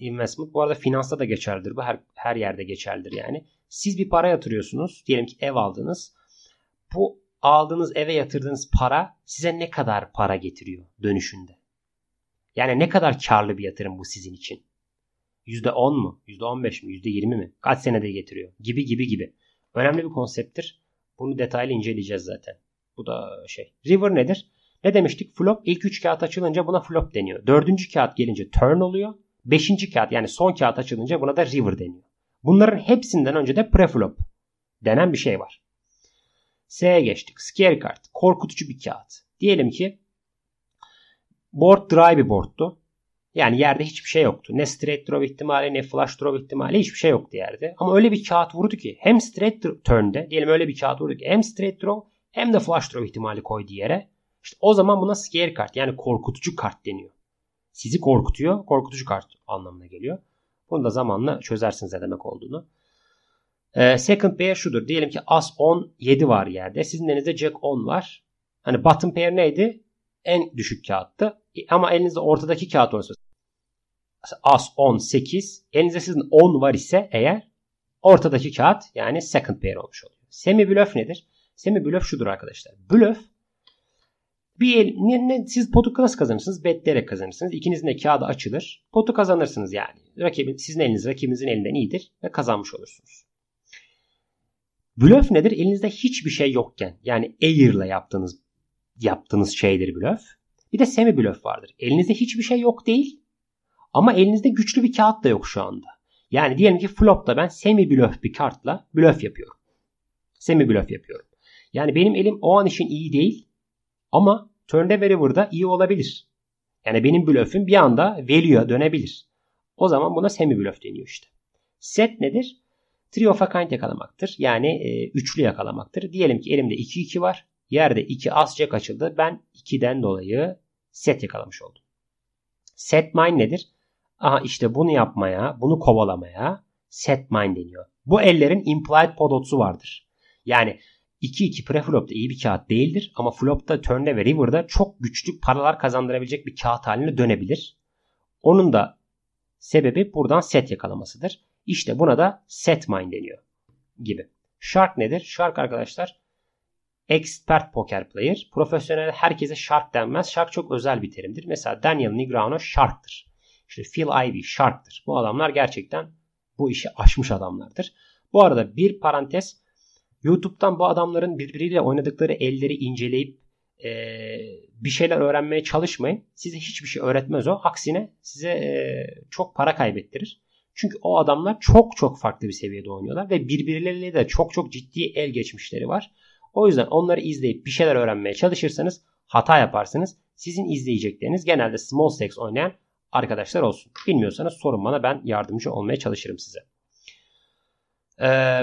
investment bu arada finansta da geçerlidir. Bu her, her yerde geçerlidir yani. Siz bir para yatırıyorsunuz. Diyelim ki ev aldınız. Bu aldığınız eve yatırdığınız para size ne kadar para getiriyor dönüşünde? Yani ne kadar karlı bir yatırım bu sizin için? %10 mu? %15 mi? %20 mi? Kaç senede getiriyor? Gibi gibi gibi. Önemli bir konsepttir. Bunu detaylı inceleyeceğiz zaten. Bu da şey. River nedir? Ne demiştik? Flop ilk 3 kağıt açılınca buna flop deniyor. 4. kağıt gelince turn oluyor. 5. kağıt yani son kağıt açılınca buna da river deniyor. Bunların hepsinden önce de preflop denen bir şey var. S'ye geçtik. Scare card. Korkutucu bir kağıt. Diyelim ki board dry bir boardtu. Yani yerde hiçbir şey yoktu. Ne straight drop ihtimali ne flush drop ihtimali hiçbir şey yoktu yerde. Ama öyle bir kağıt vurdu ki hem straight turn'de diyelim öyle bir kağıt vurdu ki hem straight drop hem de flush drop ihtimali koydu yere. İşte o zaman buna scare kart yani korkutucu kart deniyor. Sizi korkutuyor. Korkutucu kart anlamına geliyor. Bunu da zamanla çözersiniz ne demek olduğunu. Ee, second pair şudur. Diyelim ki as 10 7 var yerde. Sizin elinizde jack 10 var. Hani bottom pair neydi? En düşük kağıttı. E, ama elinizde ortadaki kağıt olsa as 18. elinizde sizin 10 var ise eğer ortadaki kağıt yani second pair olmuş oluyor. Semi blöf nedir? Semi blöf şudur arkadaşlar. Blöf bir el, ne, ne, siz potu nasıl kazanırsınız? Betleyerek kazanırsınız. İkinizin de kağıdı açılır. Potu kazanırsınız yani. Rakibin, sizin eliniz rakibinizin elinden iyidir ve kazanmış olursunuz. Blöf nedir? Elinizde hiçbir şey yokken yani air'la yaptığınız yaptığınız şeydir blöf. Bir de semi blöf vardır. Elinizde hiçbir şey yok değil ama elinizde güçlü bir kağıt da yok şu anda. Yani diyelim ki flopta ben semi blöf bir kartla blöf yapıyorum. Semi blöf yapıyorum. Yani benim elim o an için iyi değil ama turn'de wherever'da iyi olabilir. Yani benim blöfüm bir anda value'a dönebilir. O zaman buna semi blöf deniyor işte. Set nedir? Three of a kind yakalamaktır. Yani e, üçlü yakalamaktır. Diyelim ki elimde 2-2 var. Yerde 2 as açıldı. Ben 2'den dolayı set yakalamış oldum. Set mine nedir? Aha işte bunu yapmaya, bunu kovalamaya set mind deniyor. Bu ellerin implied podotsu vardır. Yani 2-2 preflop'ta iyi bir kağıt değildir ama flop'ta, turn'de ve river'da çok güçlü paralar kazandırabilecek bir kağıt haline dönebilir. Onun da sebebi buradan set yakalamasıdır. İşte buna da set mind deniyor gibi. Shark nedir? Shark arkadaşlar expert poker player. Profesyonel herkese shark denmez. Shark çok özel bir terimdir. Mesela Daniel Negreanu sharktır. İşte Phil Ivey, Sharp'tır. Bu adamlar gerçekten bu işi aşmış adamlardır. Bu arada bir parantez YouTube'dan bu adamların birbiriyle oynadıkları elleri inceleyip e, bir şeyler öğrenmeye çalışmayın. Size hiçbir şey öğretmez o. Aksine size e, çok para kaybettirir. Çünkü o adamlar çok çok farklı bir seviyede oynuyorlar ve birbirleriyle de çok çok ciddi el geçmişleri var. O yüzden onları izleyip bir şeyler öğrenmeye çalışırsanız hata yaparsınız. Sizin izleyecekleriniz genelde small stakes oynayan arkadaşlar olsun. Bilmiyorsanız sorun bana ben yardımcı olmaya çalışırım size. Ee,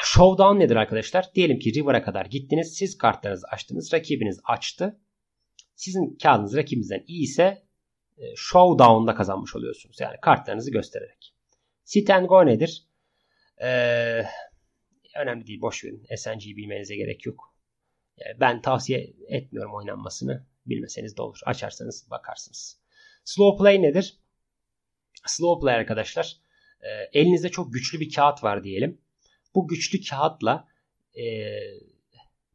showdown nedir arkadaşlar? Diyelim ki river'a kadar gittiniz. Siz kartlarınızı açtınız. Rakibiniz açtı. Sizin kağıdınız rakibinizden iyi ise e, showdown'da kazanmış oluyorsunuz. Yani kartlarınızı göstererek. Sit and go nedir? Ee, önemli değil. Boş verin. SNG'yi bilmenize gerek yok. Ben tavsiye etmiyorum oynanmasını. Bilmeseniz de olur. Açarsanız bakarsınız. Slow play nedir? Slow play arkadaşlar e, elinizde çok güçlü bir kağıt var diyelim. Bu güçlü kağıtla e,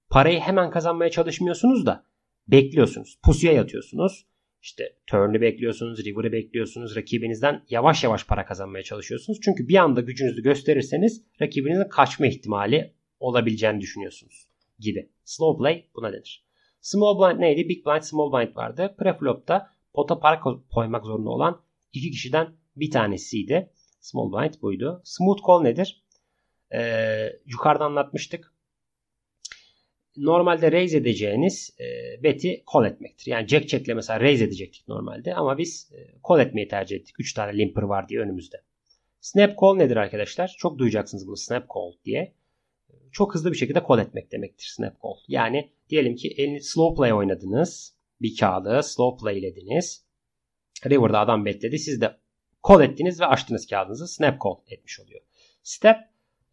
parayı hemen kazanmaya çalışmıyorsunuz da bekliyorsunuz. Pusuya yatıyorsunuz. İşte turn'ü bekliyorsunuz, river'ı bekliyorsunuz. Rakibinizden yavaş yavaş para kazanmaya çalışıyorsunuz. Çünkü bir anda gücünüzü gösterirseniz rakibinizin kaçma ihtimali olabileceğini düşünüyorsunuz gibi. Slow play buna denir. Small blind neydi? Big blind, small blind vardı. Preflop'ta pota para koymak zorunda olan iki kişiden bir tanesiydi. Small blind buydu. Smooth call nedir? Ee, yukarıda anlatmıştık. Normalde raise edeceğiniz e, beti call etmektir. Yani jack check'le mesela raise edecektik normalde ama biz e, call etmeyi tercih ettik. 3 tane limper var diye önümüzde. Snap call nedir arkadaşlar? Çok duyacaksınız bunu snap call diye. Çok hızlı bir şekilde call etmek demektir snap call. Yani diyelim ki elini slow play oynadınız bir kağıdı slow playlediniz. River'da adam bekledi. Siz de call ettiniz ve açtınız kağıdınızı. Snap call etmiş oluyor. Step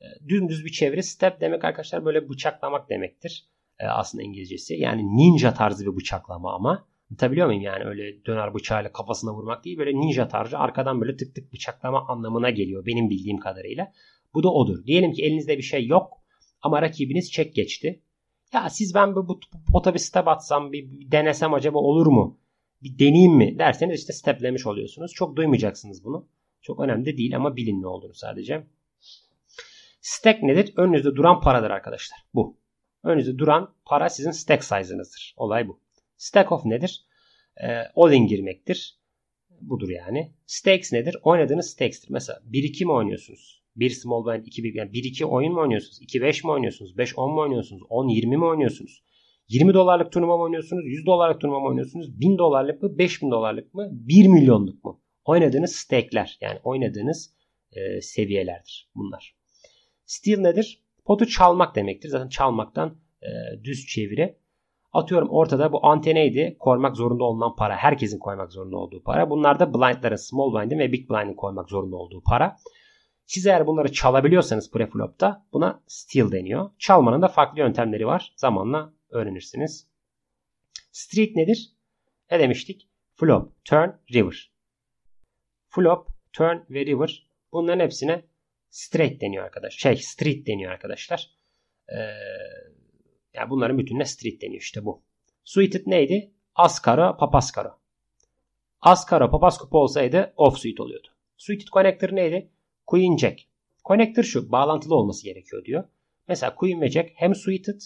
e, dümdüz bir çeviri. Step demek arkadaşlar böyle bıçaklamak demektir. E, aslında İngilizcesi. Yani ninja tarzı bir bıçaklama ama. Anlatabiliyor muyum? Yani öyle döner bıçağıyla kafasına vurmak değil. Böyle ninja tarzı arkadan böyle tık tık bıçaklama anlamına geliyor. Benim bildiğim kadarıyla. Bu da odur. Diyelim ki elinizde bir şey yok ama rakibiniz çek geçti ya siz ben bu, bu otobüste batsam bir, bir denesem acaba olur mu? Bir deneyeyim mi derseniz işte steplemiş oluyorsunuz. Çok duymayacaksınız bunu. Çok önemli değil ama bilin ne olduğunu sadece. Stack nedir? Önünüzde duran paradır arkadaşlar. Bu. Önünüzde duran para sizin stack size'ınızdır. Olay bu. Stack of nedir? Ee, all in girmektir. Budur yani. Stakes nedir? Oynadığınız stakes'tir. Mesela birikim oynuyorsunuz. Bir small blind 2 big yani 1-2 oyun mu oynuyorsunuz? 2-5 mi oynuyorsunuz? 5-10 mu oynuyorsunuz? 10-20 mi oynuyorsunuz? 20 dolarlık turnuva mı oynuyorsunuz? 100 dolarlık turnuva mı oynuyorsunuz? 1000 dolarlık mı? 5000 dolarlık mı? 1 milyonluk mu? Oynadığınız stake'ler yani oynadığınız e, seviyelerdir bunlar. Steal nedir? Potu çalmak demektir. Zaten çalmaktan e, düz çeviri. Atıyorum ortada bu anteneydi. Koymak zorunda olunan para. Herkesin koymak zorunda olduğu para. Bunlar da blindların, small blind'in ve big blind'in koymak zorunda olduğu para. Siz eğer bunları çalabiliyorsanız preflop'ta buna steal deniyor. Çalmanın da farklı yöntemleri var. Zamanla öğrenirsiniz. Street nedir? Ne demiştik? Flop, turn, river. Flop, turn ve river bunların hepsine straight deniyor arkadaş. Şey street deniyor arkadaşlar. Ee, yani bunların bütününe street deniyor işte bu. Suited neydi? Ascaro, papaskaro. Ascaro, papaskopo olsaydı off suit oluyordu. Suited connector neydi? Queen Jack. Connector şu bağlantılı olması gerekiyor diyor. Mesela Queen ve Jack hem suited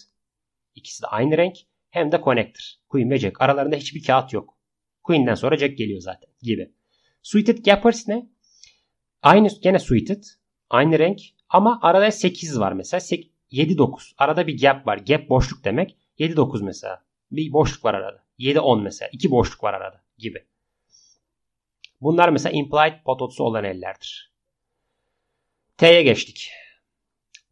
ikisi de aynı renk hem de connector. Queen ve Jack aralarında hiçbir kağıt yok. Queen'den sonra Jack geliyor zaten gibi. Suited gappers ne? Aynı gene suited. Aynı renk ama arada 8 var mesela. 7-9. Arada bir gap var. Gap boşluk demek. 7-9 mesela. Bir boşluk var arada. 7-10 mesela. iki boşluk var arada gibi. Bunlar mesela implied pototsu olan ellerdir. T'ye geçtik.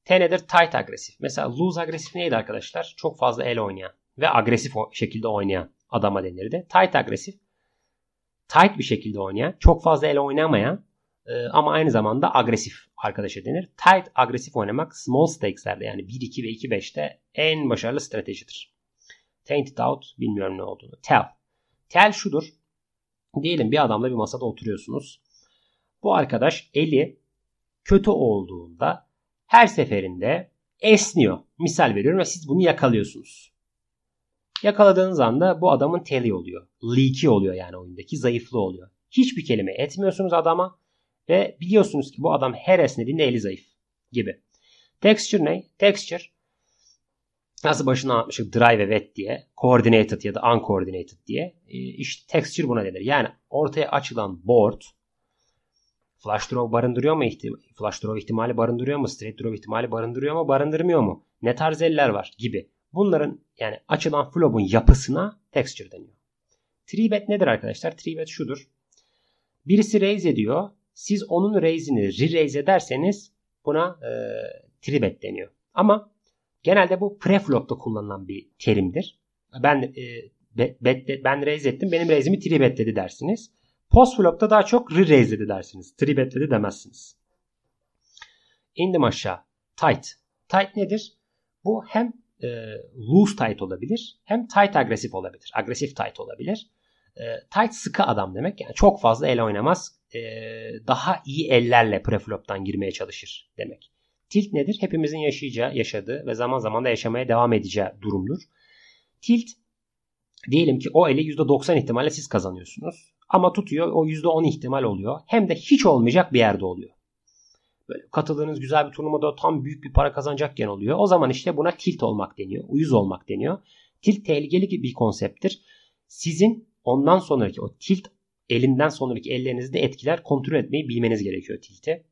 T nedir? Tight agresif. Mesela loose agresif neydi arkadaşlar? Çok fazla el oynayan ve agresif şekilde oynayan adama denirdi. Tight agresif tight bir şekilde oynayan, çok fazla el oynamayan e, ama aynı zamanda agresif arkadaşa denir. Tight agresif oynamak small stakes'lerde yani 1-2 ve 2-5'te en başarılı stratejidir. Tainted out bilmiyorum ne olduğunu. Tell. Tell şudur. Diyelim bir adamla bir masada oturuyorsunuz. Bu arkadaş eli kötü olduğunda her seferinde esniyor. Misal veriyorum ve siz bunu yakalıyorsunuz. Yakaladığınız anda bu adamın teli oluyor. Leaky oluyor yani oyundaki zayıflı oluyor. Hiçbir kelime etmiyorsunuz adama ve biliyorsunuz ki bu adam her esnediğinde eli zayıf gibi. Texture ne? Texture nasıl başına atmışım? dry ve wet diye, coordinated ya da uncoordinated diye. E, işte texture buna denir. Yani ortaya açılan board Flash draw barındırıyor mu ihtimal? Flash draw ihtimali barındırıyor mu? Straight draw ihtimali barındırıyor mu? Barındırmıyor mu? Ne tarz eller var? Gibi. Bunların yani açılan flop'un yapısına texture deniyor. 3-bet nedir arkadaşlar? 3-bet şudur. Birisi raise ediyor. Siz onun raise'ini re-raise ederseniz buna e, tribet deniyor. Ama genelde bu preflop'ta kullanılan bir terimdir. Ben e, bet, bet, ben raise ettim. Benim raise'imi tribet dedi dersiniz. Post flop'ta daha çok re-raise dedi dersiniz. Tribet dedi demezsiniz. İndim aşağı. Tight. Tight nedir? Bu hem e, loose tight olabilir hem tight agresif olabilir. Agresif tight olabilir. E, tight sıkı adam demek. Yani çok fazla ele oynamaz. E, daha iyi ellerle preflop'tan girmeye çalışır demek. Tilt nedir? Hepimizin yaşayacağı, yaşadığı ve zaman zaman da yaşamaya devam edeceği durumdur. Tilt diyelim ki o eli %90 ihtimalle siz kazanıyorsunuz. Ama tutuyor o yüzde %10 ihtimal oluyor. Hem de hiç olmayacak bir yerde oluyor. Böyle katıldığınız güzel bir turnuvada tam büyük bir para kazanacakken oluyor. O zaman işte buna tilt olmak deniyor. Uyuz olmak deniyor. Tilt tehlikeli bir konsepttir. Sizin ondan sonraki o tilt elinden sonraki ellerinizde etkiler kontrol etmeyi bilmeniz gerekiyor tilti.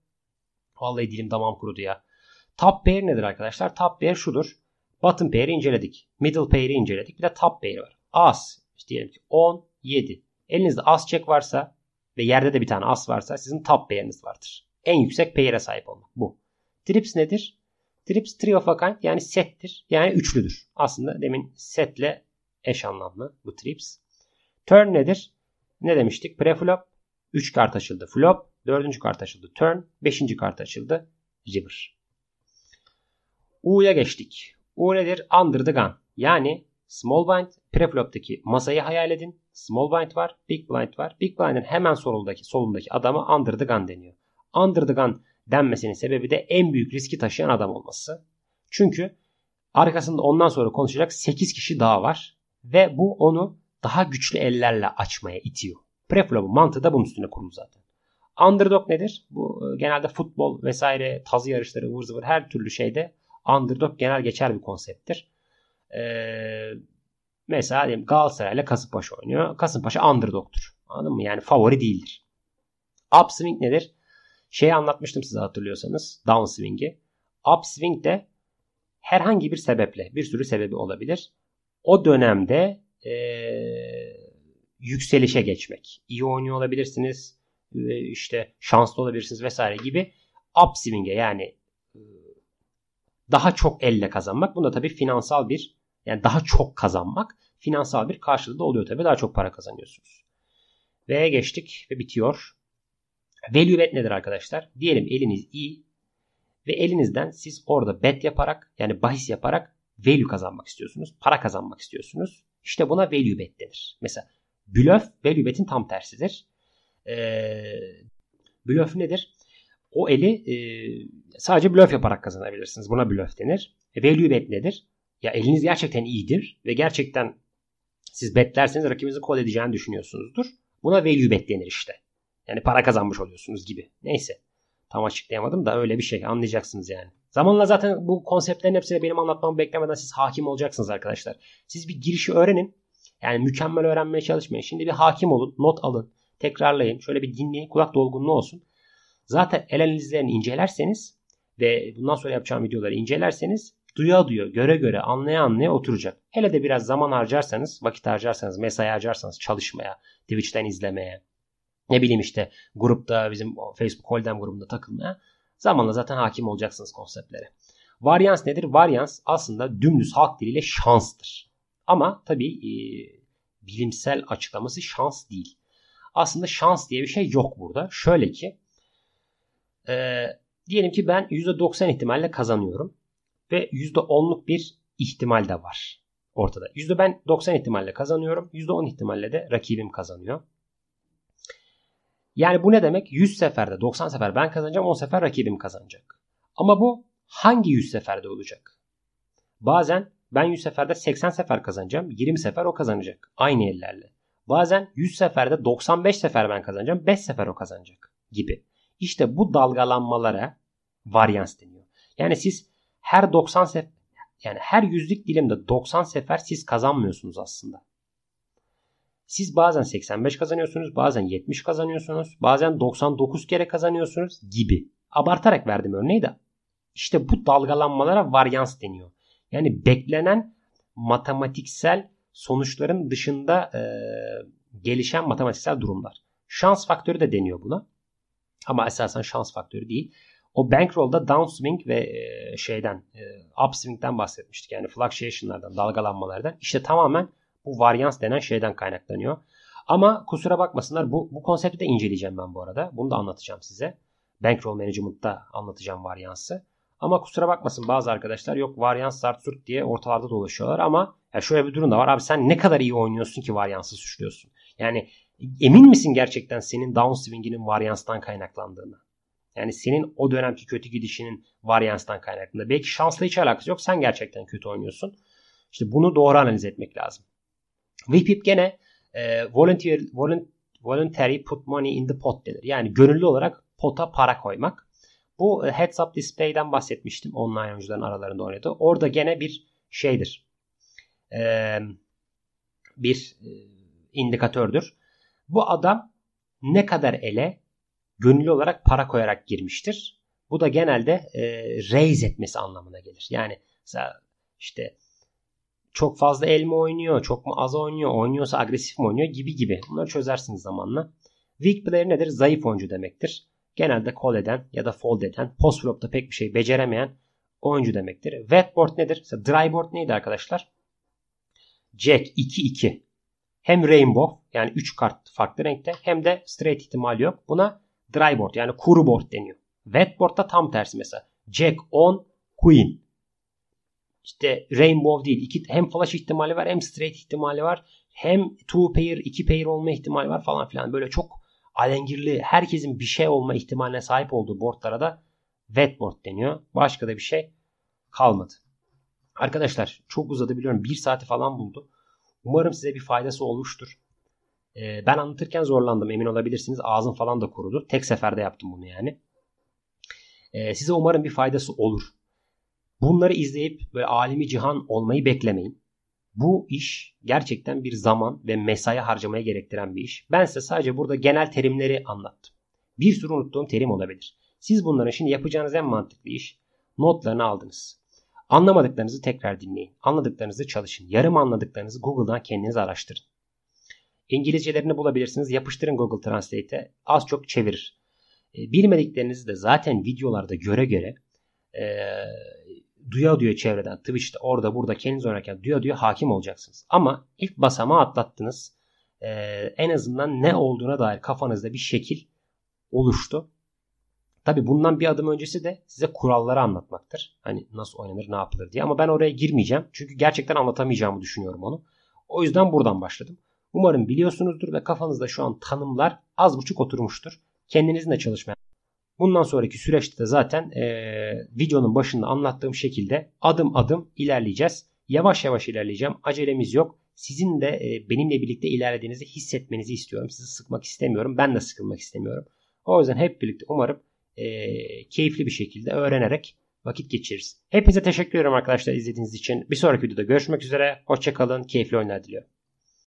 Vallahi dilim damam kurudu ya. Top pair nedir arkadaşlar? Top pair şudur. Bottom pair'i inceledik. Middle pair'i inceledik. Bir de top pair var. As. İşte diyelim ki 10, 7. Elinizde as çek varsa ve yerde de bir tane as varsa sizin top payer'iniz vardır. En yüksek payer'e sahip olmak bu. Trips nedir? Trips trio of a kind yani settir. Yani üçlüdür. Aslında demin setle eş anlamlı bu trips. Turn nedir? Ne demiştik? Preflop 3 kart açıldı. Flop 4. kart açıldı. Turn 5. kart açıldı. River. U'ya geçtik. U nedir? Under the gun. Yani small bind preflop'taki masayı hayal edin small blind var, big blind var. Big blind'in hemen solundaki, solundaki adama under the gun deniyor. Under the gun denmesinin sebebi de en büyük riski taşıyan adam olması. Çünkü arkasında ondan sonra konuşacak 8 kişi daha var ve bu onu daha güçlü ellerle açmaya itiyor. Preflop'un mantığı da bunun üstüne kurulu zaten. Underdog nedir? Bu e, genelde futbol vesaire tazı yarışları vır zıvır her türlü şeyde underdog genel geçer bir konsepttir. Ee, Mesela diyelim Galatasaray ile Kasımpaşa oynuyor. Kasımpaşa underdog'tur. Anladın mı? Yani favori değildir. Upswing nedir? Şey anlatmıştım size hatırlıyorsanız. Downswing'i. Upswing de herhangi bir sebeple, bir sürü sebebi olabilir. O dönemde ee, yükselişe geçmek. İyi oynuyor olabilirsiniz, işte şanslı olabilirsiniz vesaire gibi upswing'e yani daha çok elle kazanmak. Bunda tabii finansal bir yani daha çok kazanmak finansal bir karşılığı da oluyor tabii. Daha çok para kazanıyorsunuz. V'ye geçtik ve bitiyor. Value bet nedir arkadaşlar? Diyelim eliniz iyi ve elinizden siz orada bet yaparak yani bahis yaparak value kazanmak istiyorsunuz. Para kazanmak istiyorsunuz. İşte buna value bet denir. Mesela bluff value bet'in tam tersidir. Ee, blöf nedir? O eli e, sadece bluff yaparak kazanabilirsiniz. Buna bluff denir. E, value bet nedir? ya eliniz gerçekten iyidir ve gerçekten siz betlerseniz rakibinizin kol edeceğini düşünüyorsunuzdur. Buna value bet denir işte. Yani para kazanmış oluyorsunuz gibi. Neyse. Tam açıklayamadım da öyle bir şey. Anlayacaksınız yani. Zamanla zaten bu konseptlerin hepsini benim anlatmamı beklemeden siz hakim olacaksınız arkadaşlar. Siz bir girişi öğrenin. Yani mükemmel öğrenmeye çalışmayın. Şimdi bir hakim olun. Not alın. Tekrarlayın. Şöyle bir dinleyin. Kulak dolgunluğu olsun. Zaten el analizlerini incelerseniz ve bundan sonra yapacağım videoları incelerseniz duya duya, göre göre, anlaya anlaya oturacak. Hele de biraz zaman harcarsanız, vakit harcarsanız, mesai harcarsanız çalışmaya, Twitch'ten izlemeye, ne bileyim işte grupta bizim Facebook Holdem grubunda takılmaya zamanla zaten hakim olacaksınız konseptlere. Varyans nedir? Varyans aslında dümdüz halk diliyle şanstır. Ama tabii e, bilimsel açıklaması şans değil. Aslında şans diye bir şey yok burada. Şöyle ki e, diyelim ki ben %90 ihtimalle kazanıyorum ve %10'luk bir ihtimal de var ortada. Yüzde ben 90 ihtimalle kazanıyorum. Yüzde 10 ihtimalle de rakibim kazanıyor. Yani bu ne demek? 100 seferde 90 sefer ben kazanacağım 10 sefer rakibim kazanacak. Ama bu hangi 100 seferde olacak? Bazen ben 100 seferde 80 sefer kazanacağım. 20 sefer o kazanacak. Aynı ellerle. Bazen 100 seferde 95 sefer ben kazanacağım. 5 sefer o kazanacak gibi. İşte bu dalgalanmalara varyans deniyor. Yani siz her 90 sefer yani her yüzlük dilimde 90 sefer siz kazanmıyorsunuz aslında. Siz bazen 85 kazanıyorsunuz, bazen 70 kazanıyorsunuz, bazen 99 kere kazanıyorsunuz gibi. Abartarak verdim örneği de. İşte bu dalgalanmalara varyans deniyor. Yani beklenen matematiksel sonuçların dışında e, gelişen matematiksel durumlar. Şans faktörü de deniyor buna. Ama esasen şans faktörü değil. O bankroll'da downswing ve e, şeyden e, upswing'den bahsetmiştik. Yani fluctuation'lardan, dalgalanmalardan. İşte tamamen bu varyans denen şeyden kaynaklanıyor. Ama kusura bakmasınlar bu, bu konsepti de inceleyeceğim ben bu arada. Bunu da anlatacağım size. Bankroll Management'ta anlatacağım varyansı. Ama kusura bakmasın bazı arkadaşlar yok varyans zart sürt diye ortalarda dolaşıyorlar ama ya şöyle bir durum da var. Abi sen ne kadar iyi oynuyorsun ki varyansı suçluyorsun. Yani emin misin gerçekten senin downswing'inin varyanstan kaynaklandığını? Yani senin o dönemki kötü gidişinin varyanstan kaynaklı. Belki şansla hiç alakası yok. Sen gerçekten kötü oynuyorsun. İşte bunu doğru analiz etmek lazım. Whipip gene e, volunteer, voluntary put money in the pot denir. Yani gönüllü olarak pota para koymak. Bu e, Heads Up Display'den bahsetmiştim. Online oyuncuların aralarında oynadı. Orada gene bir şeydir. E, bir e, indikatördür. Bu adam ne kadar ele gönüllü olarak para koyarak girmiştir. Bu da genelde e, raise etmesi anlamına gelir. Yani mesela işte çok fazla el mi oynuyor, çok mu az oynuyor, oynuyorsa agresif mi oynuyor gibi gibi. Bunları çözersiniz zamanla. Weak player nedir? Zayıf oyuncu demektir. Genelde call eden ya da fold eden, post flop'ta pek bir şey beceremeyen oyuncu demektir. Wet board nedir? Mesela dry board neydi arkadaşlar? Jack 2-2. Hem rainbow yani 3 kart farklı renkte hem de straight ihtimal yok. Buna dry board yani kuru board deniyor. Wet board da tam tersi mesela. Jack on Queen. İşte Rainbow değil. İki, hem flush ihtimali var hem straight ihtimali var. Hem two pair, iki pair olma ihtimali var falan filan. Böyle çok alengirli herkesin bir şey olma ihtimaline sahip olduğu boardlara da wet board deniyor. Başka da bir şey kalmadı. Arkadaşlar çok uzadı biliyorum. Bir saati falan buldu. Umarım size bir faydası olmuştur. E, ben anlatırken zorlandım emin olabilirsiniz. Ağzım falan da kurudu. Tek seferde yaptım bunu yani. E, size umarım bir faydası olur. Bunları izleyip böyle alimi cihan olmayı beklemeyin. Bu iş gerçekten bir zaman ve mesai harcamaya gerektiren bir iş. Ben size sadece burada genel terimleri anlattım. Bir sürü unuttuğum terim olabilir. Siz bunların şimdi yapacağınız en mantıklı iş notlarını aldınız. Anlamadıklarınızı tekrar dinleyin. Anladıklarınızı çalışın. Yarım anladıklarınızı Google'dan kendiniz araştırın. İngilizcelerini bulabilirsiniz. Yapıştırın Google Translate'e. Az çok çevirir. E, bilmediklerinizi de zaten videolarda göre göre e, duya duya çevreden Twitch'te orada burada kendiniz oynarken duya duya hakim olacaksınız. Ama ilk basamağı atlattınız. E, en azından ne olduğuna dair kafanızda bir şekil oluştu. Tabi bundan bir adım öncesi de size kuralları anlatmaktır. Hani nasıl oynanır ne yapılır diye. Ama ben oraya girmeyeceğim. Çünkü gerçekten anlatamayacağımı düşünüyorum onu. O yüzden buradan başladım. Umarım biliyorsunuzdur ve kafanızda şu an tanımlar az buçuk oturmuştur. Kendinizin de çalışmaya. Bundan sonraki süreçte de zaten e, videonun başında anlattığım şekilde adım adım ilerleyeceğiz. Yavaş yavaş ilerleyeceğim. Acelemiz yok. Sizin de e, benimle birlikte ilerlediğinizi hissetmenizi istiyorum. Sizi sıkmak istemiyorum. Ben de sıkılmak istemiyorum. O yüzden hep birlikte umarım e, keyifli bir şekilde öğrenerek vakit geçiririz. Hepinize teşekkür ediyorum arkadaşlar izlediğiniz için. Bir sonraki videoda görüşmek üzere. Hoşçakalın. Keyifli oyunlar diliyorum.